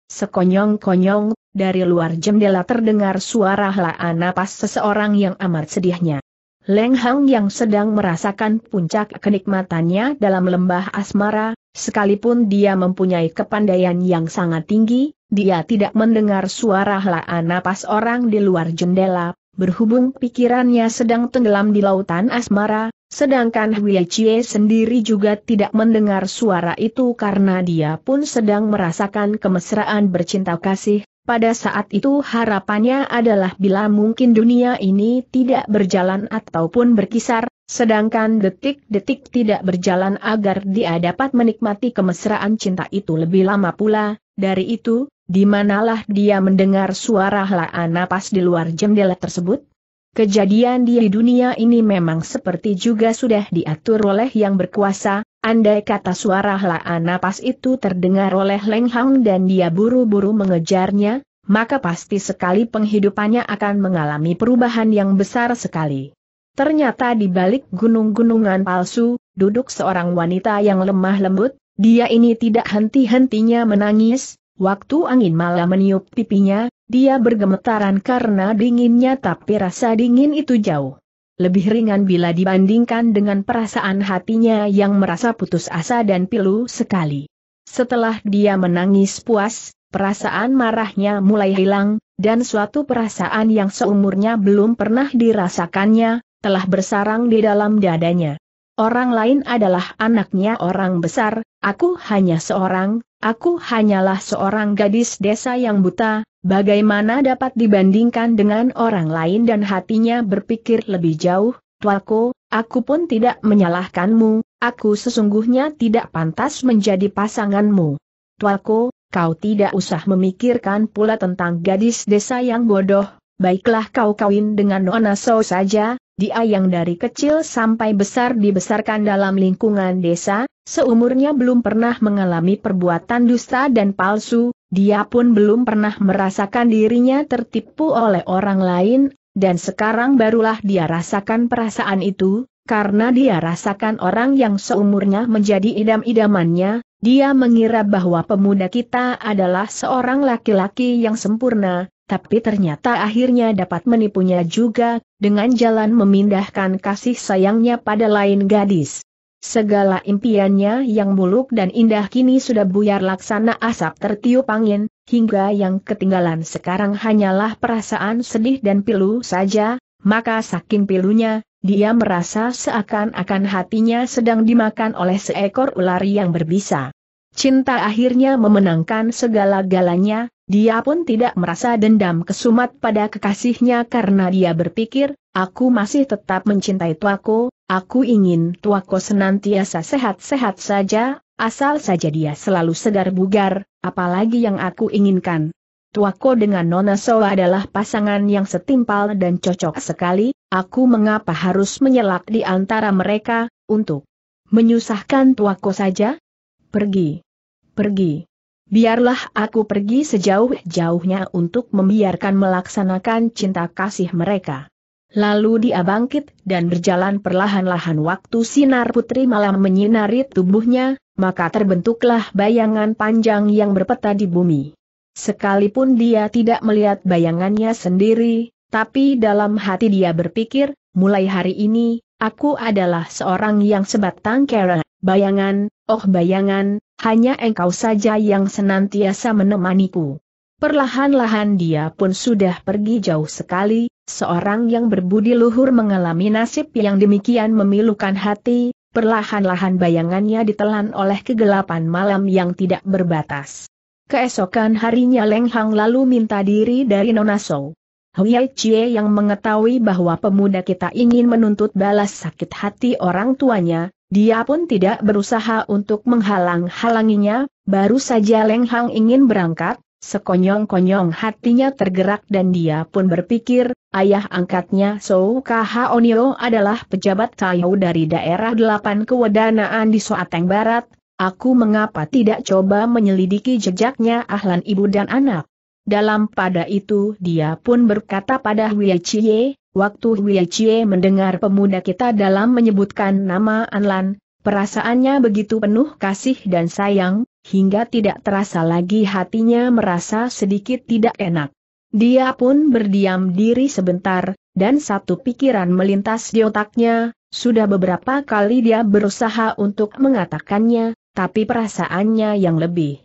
Sekonyong-konyong, dari luar jendela terdengar suara helaan napas seseorang yang amat sedihnya. Leng Hang yang sedang merasakan puncak kenikmatannya dalam lembah asmara, sekalipun dia mempunyai kepandaian yang sangat tinggi, dia tidak mendengar suara helaan napas orang di luar jendela, berhubung pikirannya sedang tenggelam di lautan asmara, sedangkan Hwee Chie sendiri juga tidak mendengar suara itu karena dia pun sedang merasakan kemesraan bercinta kasih, pada saat itu harapannya adalah bila mungkin dunia ini tidak berjalan ataupun berkisar, sedangkan detik-detik tidak berjalan agar dia dapat menikmati kemesraan cinta itu lebih lama pula, dari itu, di manalah dia mendengar suara helaan napas di luar jendela tersebut? Kejadian di dunia ini memang seperti juga sudah diatur oleh yang berkuasa, Andai kata suara helaan napas itu terdengar oleh Leng Hang dan dia buru-buru mengejarnya, maka pasti sekali penghidupannya akan mengalami perubahan yang besar sekali. Ternyata di balik gunung-gunungan palsu, duduk seorang wanita yang lemah lembut, dia ini tidak henti-hentinya menangis, waktu angin malah meniup pipinya, dia bergemetaran karena dinginnya tapi rasa dingin itu jauh lebih ringan bila dibandingkan dengan perasaan hatinya yang merasa putus asa dan pilu sekali. Setelah dia menangis puas, perasaan marahnya mulai hilang, dan suatu perasaan yang seumurnya belum pernah dirasakannya, telah bersarang di dalam dadanya. Orang lain adalah anaknya orang besar, aku hanya seorang, aku hanyalah seorang gadis desa yang buta, Bagaimana dapat dibandingkan dengan orang lain dan hatinya berpikir lebih jauh, Tuako, aku pun tidak menyalahkanmu, aku sesungguhnya tidak pantas menjadi pasanganmu. Tuako, kau tidak usah memikirkan pula tentang gadis desa yang bodoh, baiklah kau kawin dengan Nona So saja, dia yang dari kecil sampai besar dibesarkan dalam lingkungan desa, Seumurnya belum pernah mengalami perbuatan dusta dan palsu, dia pun belum pernah merasakan dirinya tertipu oleh orang lain, dan sekarang barulah dia rasakan perasaan itu, karena dia rasakan orang yang seumurnya menjadi idam-idamannya, dia mengira bahwa pemuda kita adalah seorang laki-laki yang sempurna, tapi ternyata akhirnya dapat menipunya juga, dengan jalan memindahkan kasih sayangnya pada lain gadis. Segala impiannya yang muluk dan indah kini sudah buyar laksana asap tertiup angin, hingga yang ketinggalan sekarang hanyalah perasaan sedih dan pilu saja, maka saking pilunya, dia merasa seakan-akan hatinya sedang dimakan oleh seekor ular yang berbisa. Cinta akhirnya memenangkan segala-galanya, dia pun tidak merasa dendam kesumat pada kekasihnya karena dia berpikir, aku masih tetap mencintai tuaku, Aku ingin tuaku senantiasa sehat-sehat saja, asal saja dia selalu segar bugar, apalagi yang aku inginkan. Tuako dengan Nona Soa adalah pasangan yang setimpal dan cocok sekali, aku mengapa harus menyelak di antara mereka, untuk menyusahkan tuako saja? Pergi. Pergi. Biarlah aku pergi sejauh-jauhnya untuk membiarkan melaksanakan cinta kasih mereka. Lalu dia bangkit dan berjalan perlahan-lahan waktu sinar putri malam menyinari tubuhnya, maka terbentuklah bayangan panjang yang berpeta di bumi. Sekalipun dia tidak melihat bayangannya sendiri, tapi dalam hati dia berpikir, mulai hari ini, aku adalah seorang yang sebatang kera, bayangan, oh bayangan, hanya engkau saja yang senantiasa menemaniku. Perlahan-lahan dia pun sudah pergi jauh sekali, Seorang yang berbudi luhur mengalami nasib yang demikian memilukan hati, perlahan-lahan bayangannya ditelan oleh kegelapan malam yang tidak berbatas. Keesokan harinya Leng Hang lalu minta diri dari Nona So. Hye Chie yang mengetahui bahwa pemuda kita ingin menuntut balas sakit hati orang tuanya, dia pun tidak berusaha untuk menghalang-halanginya, baru saja Leng Hang ingin berangkat, Sekonyong-konyong hatinya tergerak dan dia pun berpikir, ayah angkatnya Sou Kaha Onio adalah pejabat Taiho dari daerah delapan kewedanaan di Soateng Barat, aku mengapa tidak coba menyelidiki jejaknya ahlan ibu dan anak. Dalam pada itu dia pun berkata pada Huye Chie, waktu Huye Chie mendengar pemuda kita dalam menyebutkan nama Anlan, perasaannya begitu penuh kasih dan sayang, hingga tidak terasa lagi hatinya merasa sedikit tidak enak. Dia pun berdiam diri sebentar, dan satu pikiran melintas di otaknya, sudah beberapa kali dia berusaha untuk mengatakannya, tapi perasaannya yang lebih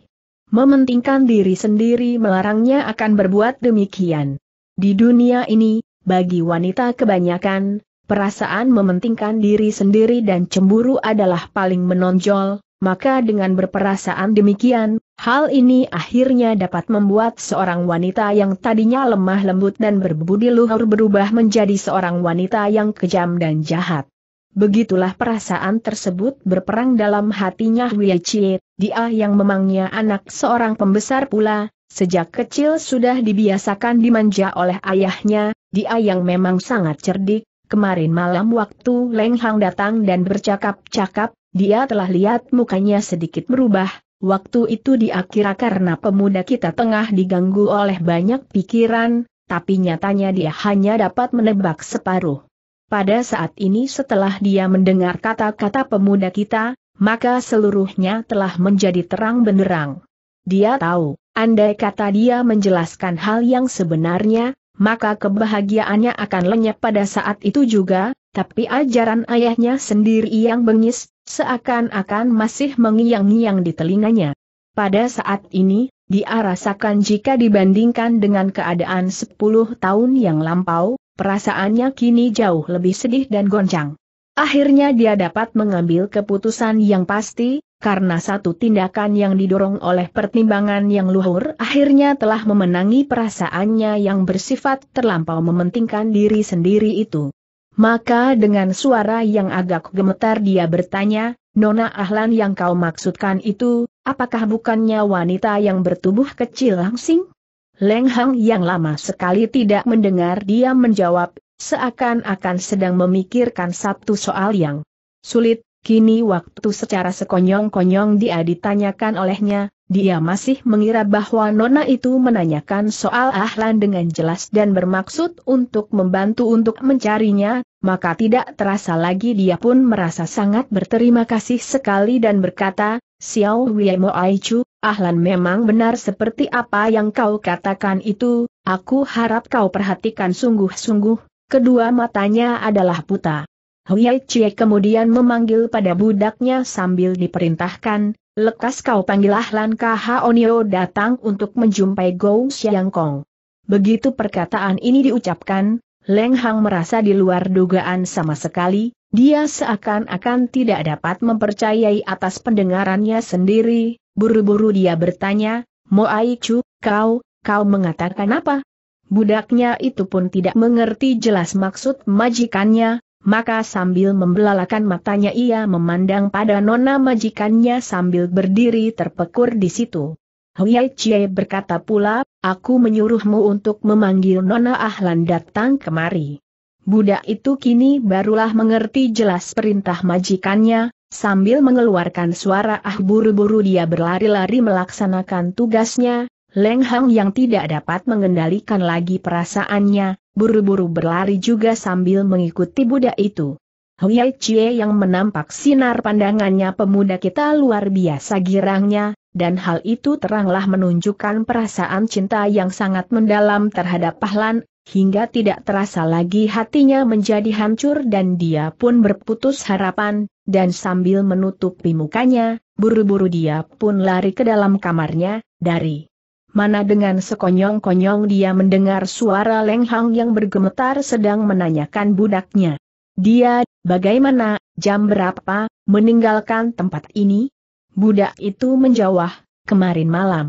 mementingkan diri sendiri melarangnya akan berbuat demikian. Di dunia ini, bagi wanita kebanyakan, perasaan mementingkan diri sendiri dan cemburu adalah paling menonjol, maka dengan berperasaan demikian, hal ini akhirnya dapat membuat seorang wanita yang tadinya lemah lembut dan berbudi luhur berubah menjadi seorang wanita yang kejam dan jahat. Begitulah perasaan tersebut berperang dalam hatinya Chie, dia yang memangnya anak seorang pembesar pula, sejak kecil sudah dibiasakan dimanja oleh ayahnya, dia yang memang sangat cerdik, kemarin malam waktu Leng Hang datang dan bercakap-cakap, dia telah lihat mukanya sedikit berubah, waktu itu kira karena pemuda kita tengah diganggu oleh banyak pikiran, tapi nyatanya dia hanya dapat menebak separuh. Pada saat ini setelah dia mendengar kata-kata pemuda kita, maka seluruhnya telah menjadi terang benderang. Dia tahu, andai kata dia menjelaskan hal yang sebenarnya, maka kebahagiaannya akan lenyap pada saat itu juga, tapi ajaran ayahnya sendiri yang bengis seakan-akan masih mengiang-ngiang di telinganya. Pada saat ini, dia rasakan jika dibandingkan dengan keadaan 10 tahun yang lampau, perasaannya kini jauh lebih sedih dan goncang. Akhirnya dia dapat mengambil keputusan yang pasti, karena satu tindakan yang didorong oleh pertimbangan yang luhur akhirnya telah memenangi perasaannya yang bersifat terlampau mementingkan diri sendiri itu. Maka dengan suara yang agak gemetar dia bertanya, Nona Ahlan yang kau maksudkan itu, apakah bukannya wanita yang bertubuh kecil langsing? Leng Hang yang lama sekali tidak mendengar dia menjawab, seakan-akan sedang memikirkan satu soal yang sulit, kini waktu secara sekonyong-konyong dia ditanyakan olehnya, dia masih mengira bahwa Nona itu menanyakan soal Ahlan dengan jelas dan bermaksud untuk membantu untuk mencarinya, maka tidak terasa lagi dia pun merasa sangat berterima kasih sekali dan berkata, Xiao Wiemo Aichu, Ahlan memang benar seperti apa yang kau katakan itu, aku harap kau perhatikan sungguh-sungguh, kedua matanya adalah buta. Huyai Cie kemudian memanggil pada budaknya sambil diperintahkan, lekas kau panggillah Lan Onio datang untuk menjumpai Gou Xiang Kong. Begitu perkataan ini diucapkan, Leng Hang merasa di luar dugaan sama sekali, dia seakan-akan tidak dapat mempercayai atas pendengarannya sendiri, buru-buru dia bertanya, Moai Chu, kau, kau mengatakan apa? Budaknya itu pun tidak mengerti jelas maksud majikannya, maka sambil membelalakan matanya ia memandang pada nona majikannya sambil berdiri terpekur di situ. Huyai Chie berkata pula, aku menyuruhmu untuk memanggil nona Ahlan datang kemari. Budak itu kini barulah mengerti jelas perintah majikannya, sambil mengeluarkan suara ah buru-buru dia berlari-lari melaksanakan tugasnya, Leng Hang yang tidak dapat mengendalikan lagi perasaannya, buru-buru berlari juga sambil mengikuti budak itu. Huyai Chie yang menampak sinar pandangannya pemuda kita luar biasa girangnya, dan hal itu teranglah menunjukkan perasaan cinta yang sangat mendalam terhadap Pahlan, hingga tidak terasa lagi hatinya menjadi hancur dan dia pun berputus harapan, dan sambil menutupi mukanya, buru-buru dia pun lari ke dalam kamarnya, dari mana dengan sekonyong-konyong dia mendengar suara Lenghang yang bergemetar sedang menanyakan budaknya. Dia, bagaimana, jam berapa, meninggalkan tempat ini? Budak itu menjawab, kemarin malam.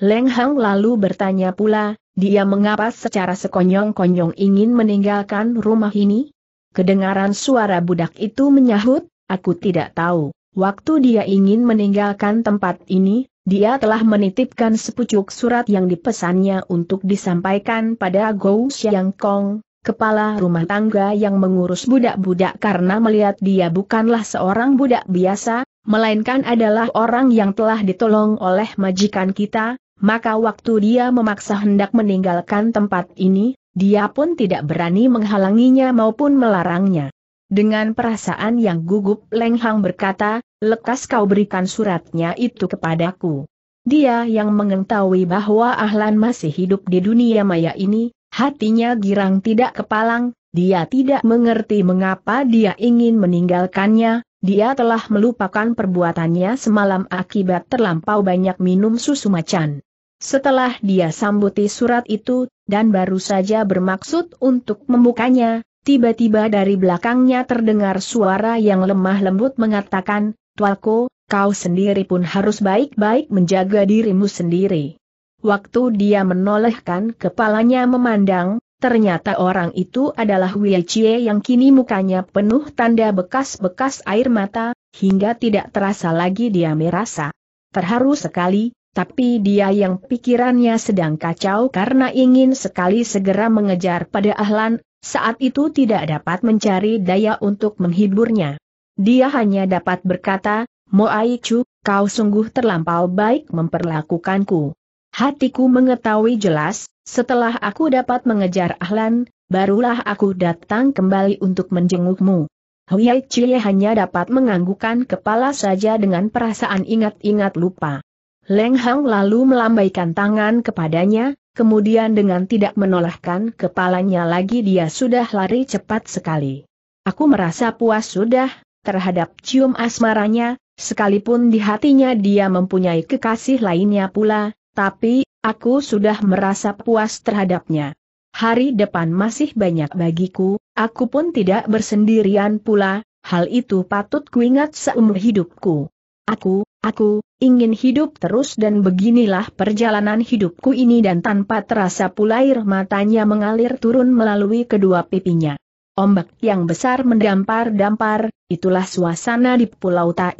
Lenghang lalu bertanya pula, dia mengapa secara sekonyong-konyong ingin meninggalkan rumah ini? Kedengaran suara budak itu menyahut, aku tidak tahu. Waktu dia ingin meninggalkan tempat ini, dia telah menitipkan sepucuk surat yang dipesannya untuk disampaikan pada Gou Xiang Kong, kepala rumah tangga yang mengurus budak-budak karena melihat dia bukanlah seorang budak biasa, melainkan adalah orang yang telah ditolong oleh majikan kita, maka waktu dia memaksa hendak meninggalkan tempat ini, dia pun tidak berani menghalanginya maupun melarangnya. Dengan perasaan yang gugup Leng Hang berkata, lekas kau berikan suratnya itu kepadaku. Dia yang mengetahui bahwa Ahlan masih hidup di dunia maya ini, hatinya girang tidak kepalang, dia tidak mengerti mengapa dia ingin meninggalkannya, dia telah melupakan perbuatannya semalam akibat terlampau banyak minum susu macan. Setelah dia sambuti surat itu, dan baru saja bermaksud untuk membukanya, Tiba-tiba dari belakangnya terdengar suara yang lemah lembut mengatakan, Tualko, kau sendiri pun harus baik-baik menjaga dirimu sendiri. Waktu dia menolehkan kepalanya memandang, ternyata orang itu adalah Wilcie yang kini mukanya penuh tanda bekas-bekas air mata, hingga tidak terasa lagi dia merasa terharu sekali, tapi dia yang pikirannya sedang kacau karena ingin sekali segera mengejar pada Ahlan, saat itu tidak dapat mencari daya untuk menghiburnya. Dia hanya dapat berkata, Moaichu, kau sungguh terlampau baik memperlakukanku. Hatiku mengetahui jelas, setelah aku dapat mengejar Ahlan, barulah aku datang kembali untuk menjengukmu. Huyai hanya dapat menganggukkan kepala saja dengan perasaan ingat-ingat lupa. Leng Hang lalu melambaikan tangan kepadanya, kemudian dengan tidak menolakkan kepalanya lagi dia sudah lari cepat sekali. Aku merasa puas sudah, terhadap cium asmaranya, sekalipun di hatinya dia mempunyai kekasih lainnya pula, tapi, aku sudah merasa puas terhadapnya. Hari depan masih banyak bagiku, aku pun tidak bersendirian pula, hal itu patut kuingat seumur hidupku. Aku, Aku ingin hidup terus dan beginilah perjalanan hidupku ini dan tanpa terasa pula air matanya mengalir turun melalui kedua pipinya. Ombak yang besar mendampar-dampar, itulah suasana di Pulau Tai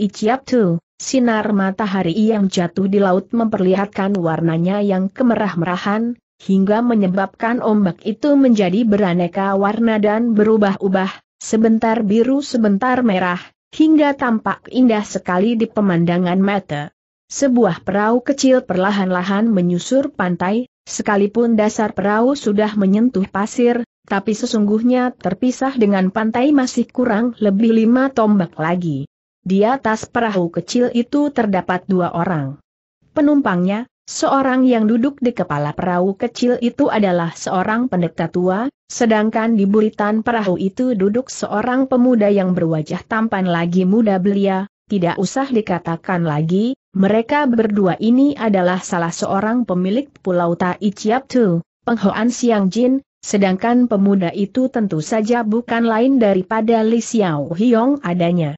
Sinar matahari yang jatuh di laut memperlihatkan warnanya yang kemerah-merahan, hingga menyebabkan ombak itu menjadi beraneka warna dan berubah-ubah, sebentar biru sebentar merah, hingga tampak indah sekali di pemandangan mata. Sebuah perahu kecil perlahan-lahan menyusur pantai, sekalipun dasar perahu sudah menyentuh pasir, tapi sesungguhnya terpisah dengan pantai masih kurang lebih lima tombak lagi. Di atas perahu kecil itu terdapat dua orang. Penumpangnya, Seorang yang duduk di kepala perahu kecil itu adalah seorang pendeta tua, sedangkan di buritan perahu itu duduk seorang pemuda yang berwajah tampan lagi muda belia, tidak usah dikatakan lagi, mereka berdua ini adalah salah seorang pemilik Pulau Tai Chiap Tu, Penghoan Siang Jin, sedangkan pemuda itu tentu saja bukan lain daripada Li Xiao Hiong adanya.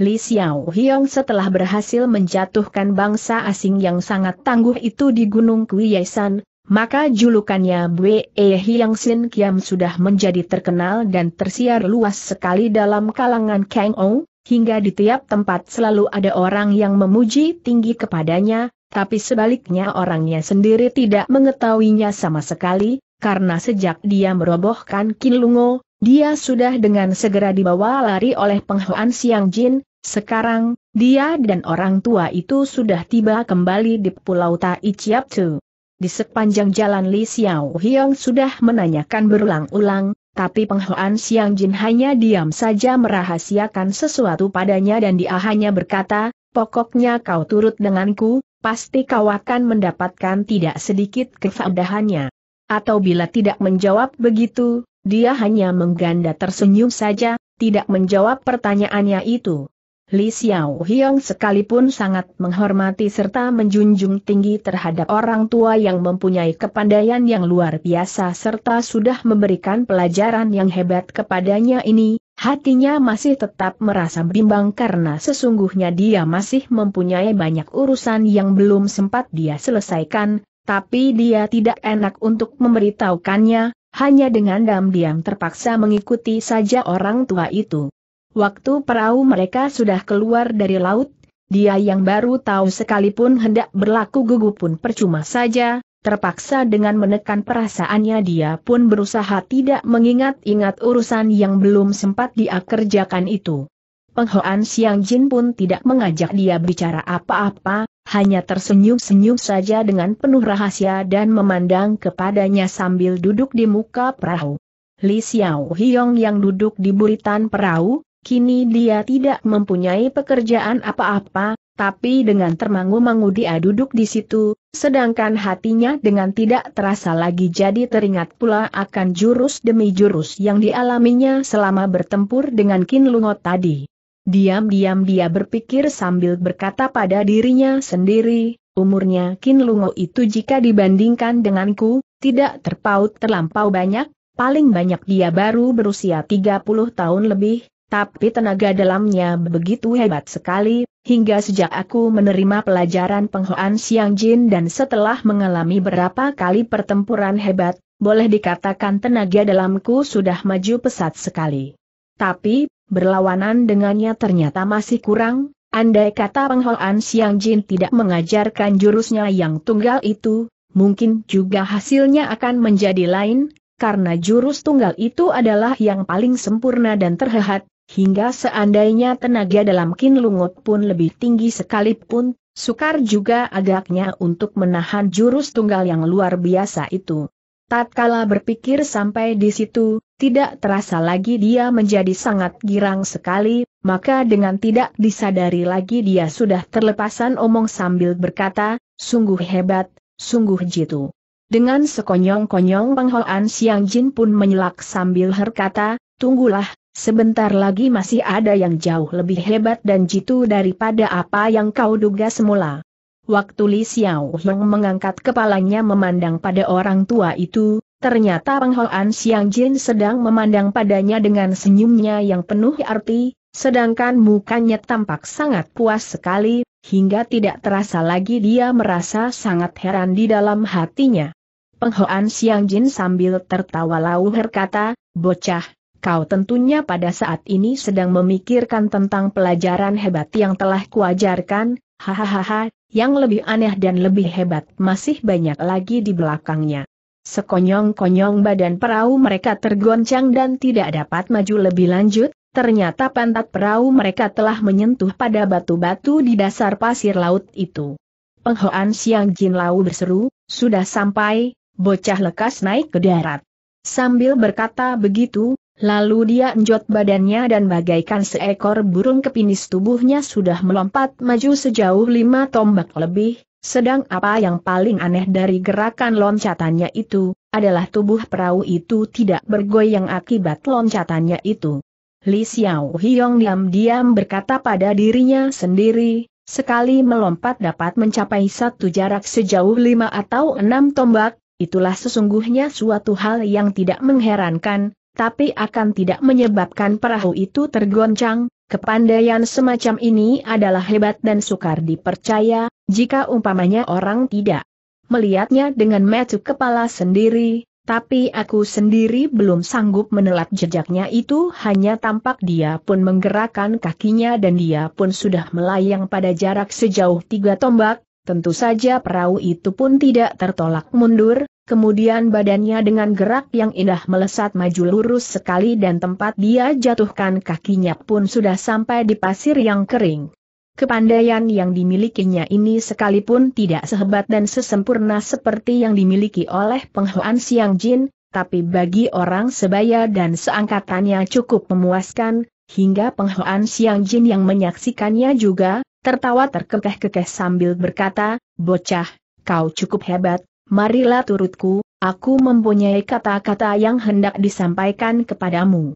Li Xiao Hiong setelah berhasil menjatuhkan bangsa asing yang sangat tangguh itu di Gunung Kuyasan, maka julukannya E Hyang Sin Kiam sudah menjadi terkenal dan tersiar luas sekali dalam kalangan Kang Ong, hingga di tiap tempat selalu ada orang yang memuji tinggi kepadanya, tapi sebaliknya orangnya sendiri tidak mengetahuinya sama sekali, karena sejak dia merobohkan Kin Lungo, dia sudah dengan segera dibawa lari oleh penghuan Siang Jin, sekarang, dia dan orang tua itu sudah tiba kembali di Pulau Tai Chiap Tu. Di sepanjang jalan Li Xiao Hiong sudah menanyakan berulang-ulang, tapi penghuan Siang Jin hanya diam saja merahasiakan sesuatu padanya dan dia hanya berkata, pokoknya kau turut denganku, pasti kau akan mendapatkan tidak sedikit kefadahannya. Atau bila tidak menjawab begitu, dia hanya mengganda tersenyum saja, tidak menjawab pertanyaannya itu. Li Xiao Hiong sekalipun sangat menghormati serta menjunjung tinggi terhadap orang tua yang mempunyai kepandaian yang luar biasa serta sudah memberikan pelajaran yang hebat kepadanya ini, hatinya masih tetap merasa bimbang karena sesungguhnya dia masih mempunyai banyak urusan yang belum sempat dia selesaikan, tapi dia tidak enak untuk memberitahukannya, hanya dengan diam-diam terpaksa mengikuti saja orang tua itu. Waktu perahu mereka sudah keluar dari laut, dia yang baru tahu sekalipun hendak berlaku gugup pun percuma saja, terpaksa dengan menekan perasaannya dia pun berusaha tidak mengingat-ingat urusan yang belum sempat dia kerjakan itu. Penghoan Siang Jin pun tidak mengajak dia bicara apa-apa, hanya tersenyum-senyum saja dengan penuh rahasia dan memandang kepadanya sambil duduk di muka perahu. Li Xiao Hiong yang duduk di buritan perahu, kini dia tidak mempunyai pekerjaan apa-apa, tapi dengan termangu-mangu dia duduk di situ, sedangkan hatinya dengan tidak terasa lagi jadi teringat pula akan jurus demi jurus yang dialaminya selama bertempur dengan Qin Lungo tadi. Diam-diam dia berpikir sambil berkata pada dirinya sendiri, umurnya Kin Lungo itu jika dibandingkan denganku, tidak terpaut terlampau banyak, paling banyak dia baru berusia 30 tahun lebih, tapi tenaga dalamnya begitu hebat sekali, hingga sejak aku menerima pelajaran penghoan Siang Jin dan setelah mengalami berapa kali pertempuran hebat, boleh dikatakan tenaga dalamku sudah maju pesat sekali. Tapi, berlawanan dengannya ternyata masih kurang, andai kata penghoan Siang Jin tidak mengajarkan jurusnya yang tunggal itu, mungkin juga hasilnya akan menjadi lain, karena jurus tunggal itu adalah yang paling sempurna dan terhehat, hingga seandainya tenaga dalam kin lungut pun lebih tinggi sekalipun, sukar juga agaknya untuk menahan jurus tunggal yang luar biasa itu. Tatkala berpikir sampai di situ, tidak terasa lagi dia menjadi sangat girang sekali, maka dengan tidak disadari lagi dia sudah terlepasan omong sambil berkata, sungguh hebat, sungguh jitu. Dengan sekonyong-konyong penghoan Siang Jin pun menyelak sambil berkata, tunggulah, sebentar lagi masih ada yang jauh lebih hebat dan jitu daripada apa yang kau duga semula. Waktu Li Xiao Long mengangkat kepalanya memandang pada orang tua itu, Ternyata Hoan Siang Jin sedang memandang padanya dengan senyumnya yang penuh arti, sedangkan mukanya tampak sangat puas sekali, hingga tidak terasa lagi dia merasa sangat heran di dalam hatinya. Hoan Siang Jin sambil tertawa lau berkata, bocah, kau tentunya pada saat ini sedang memikirkan tentang pelajaran hebat yang telah kuajarkan, hahaha, yang lebih aneh dan lebih hebat masih banyak lagi di belakangnya. Sekonyong-konyong badan perahu mereka tergoncang dan tidak dapat maju lebih lanjut, ternyata pantat perahu mereka telah menyentuh pada batu-batu di dasar pasir laut itu. Penghoan Siang Jin Lau berseru, sudah sampai, bocah lekas naik ke darat. Sambil berkata begitu, lalu dia enjot badannya dan bagaikan seekor burung kepinis tubuhnya sudah melompat maju sejauh lima tombak lebih, sedang apa yang paling aneh dari gerakan loncatannya itu, adalah tubuh perahu itu tidak bergoyang akibat loncatannya itu. Li Xiao Hiong diam-diam berkata pada dirinya sendiri, sekali melompat dapat mencapai satu jarak sejauh lima atau enam tombak, itulah sesungguhnya suatu hal yang tidak mengherankan, tapi akan tidak menyebabkan perahu itu tergoncang, Kepandaian semacam ini adalah hebat dan sukar dipercaya, jika umpamanya orang tidak melihatnya dengan metu kepala sendiri, tapi aku sendiri belum sanggup menelat jejaknya itu hanya tampak dia pun menggerakkan kakinya dan dia pun sudah melayang pada jarak sejauh tiga tombak, Tentu saja perahu itu pun tidak tertolak mundur, kemudian badannya dengan gerak yang indah melesat maju lurus sekali dan tempat dia jatuhkan kakinya pun sudah sampai di pasir yang kering. Kepandaian yang dimilikinya ini sekalipun tidak sehebat dan sesempurna seperti yang dimiliki oleh penghuan Siang Jin, tapi bagi orang sebaya dan seangkatannya cukup memuaskan, hingga penghuan Siang Jin yang menyaksikannya juga, tertawa terkekeh-kekeh sambil berkata, Bocah, kau cukup hebat, marilah turutku, aku mempunyai kata-kata yang hendak disampaikan kepadamu.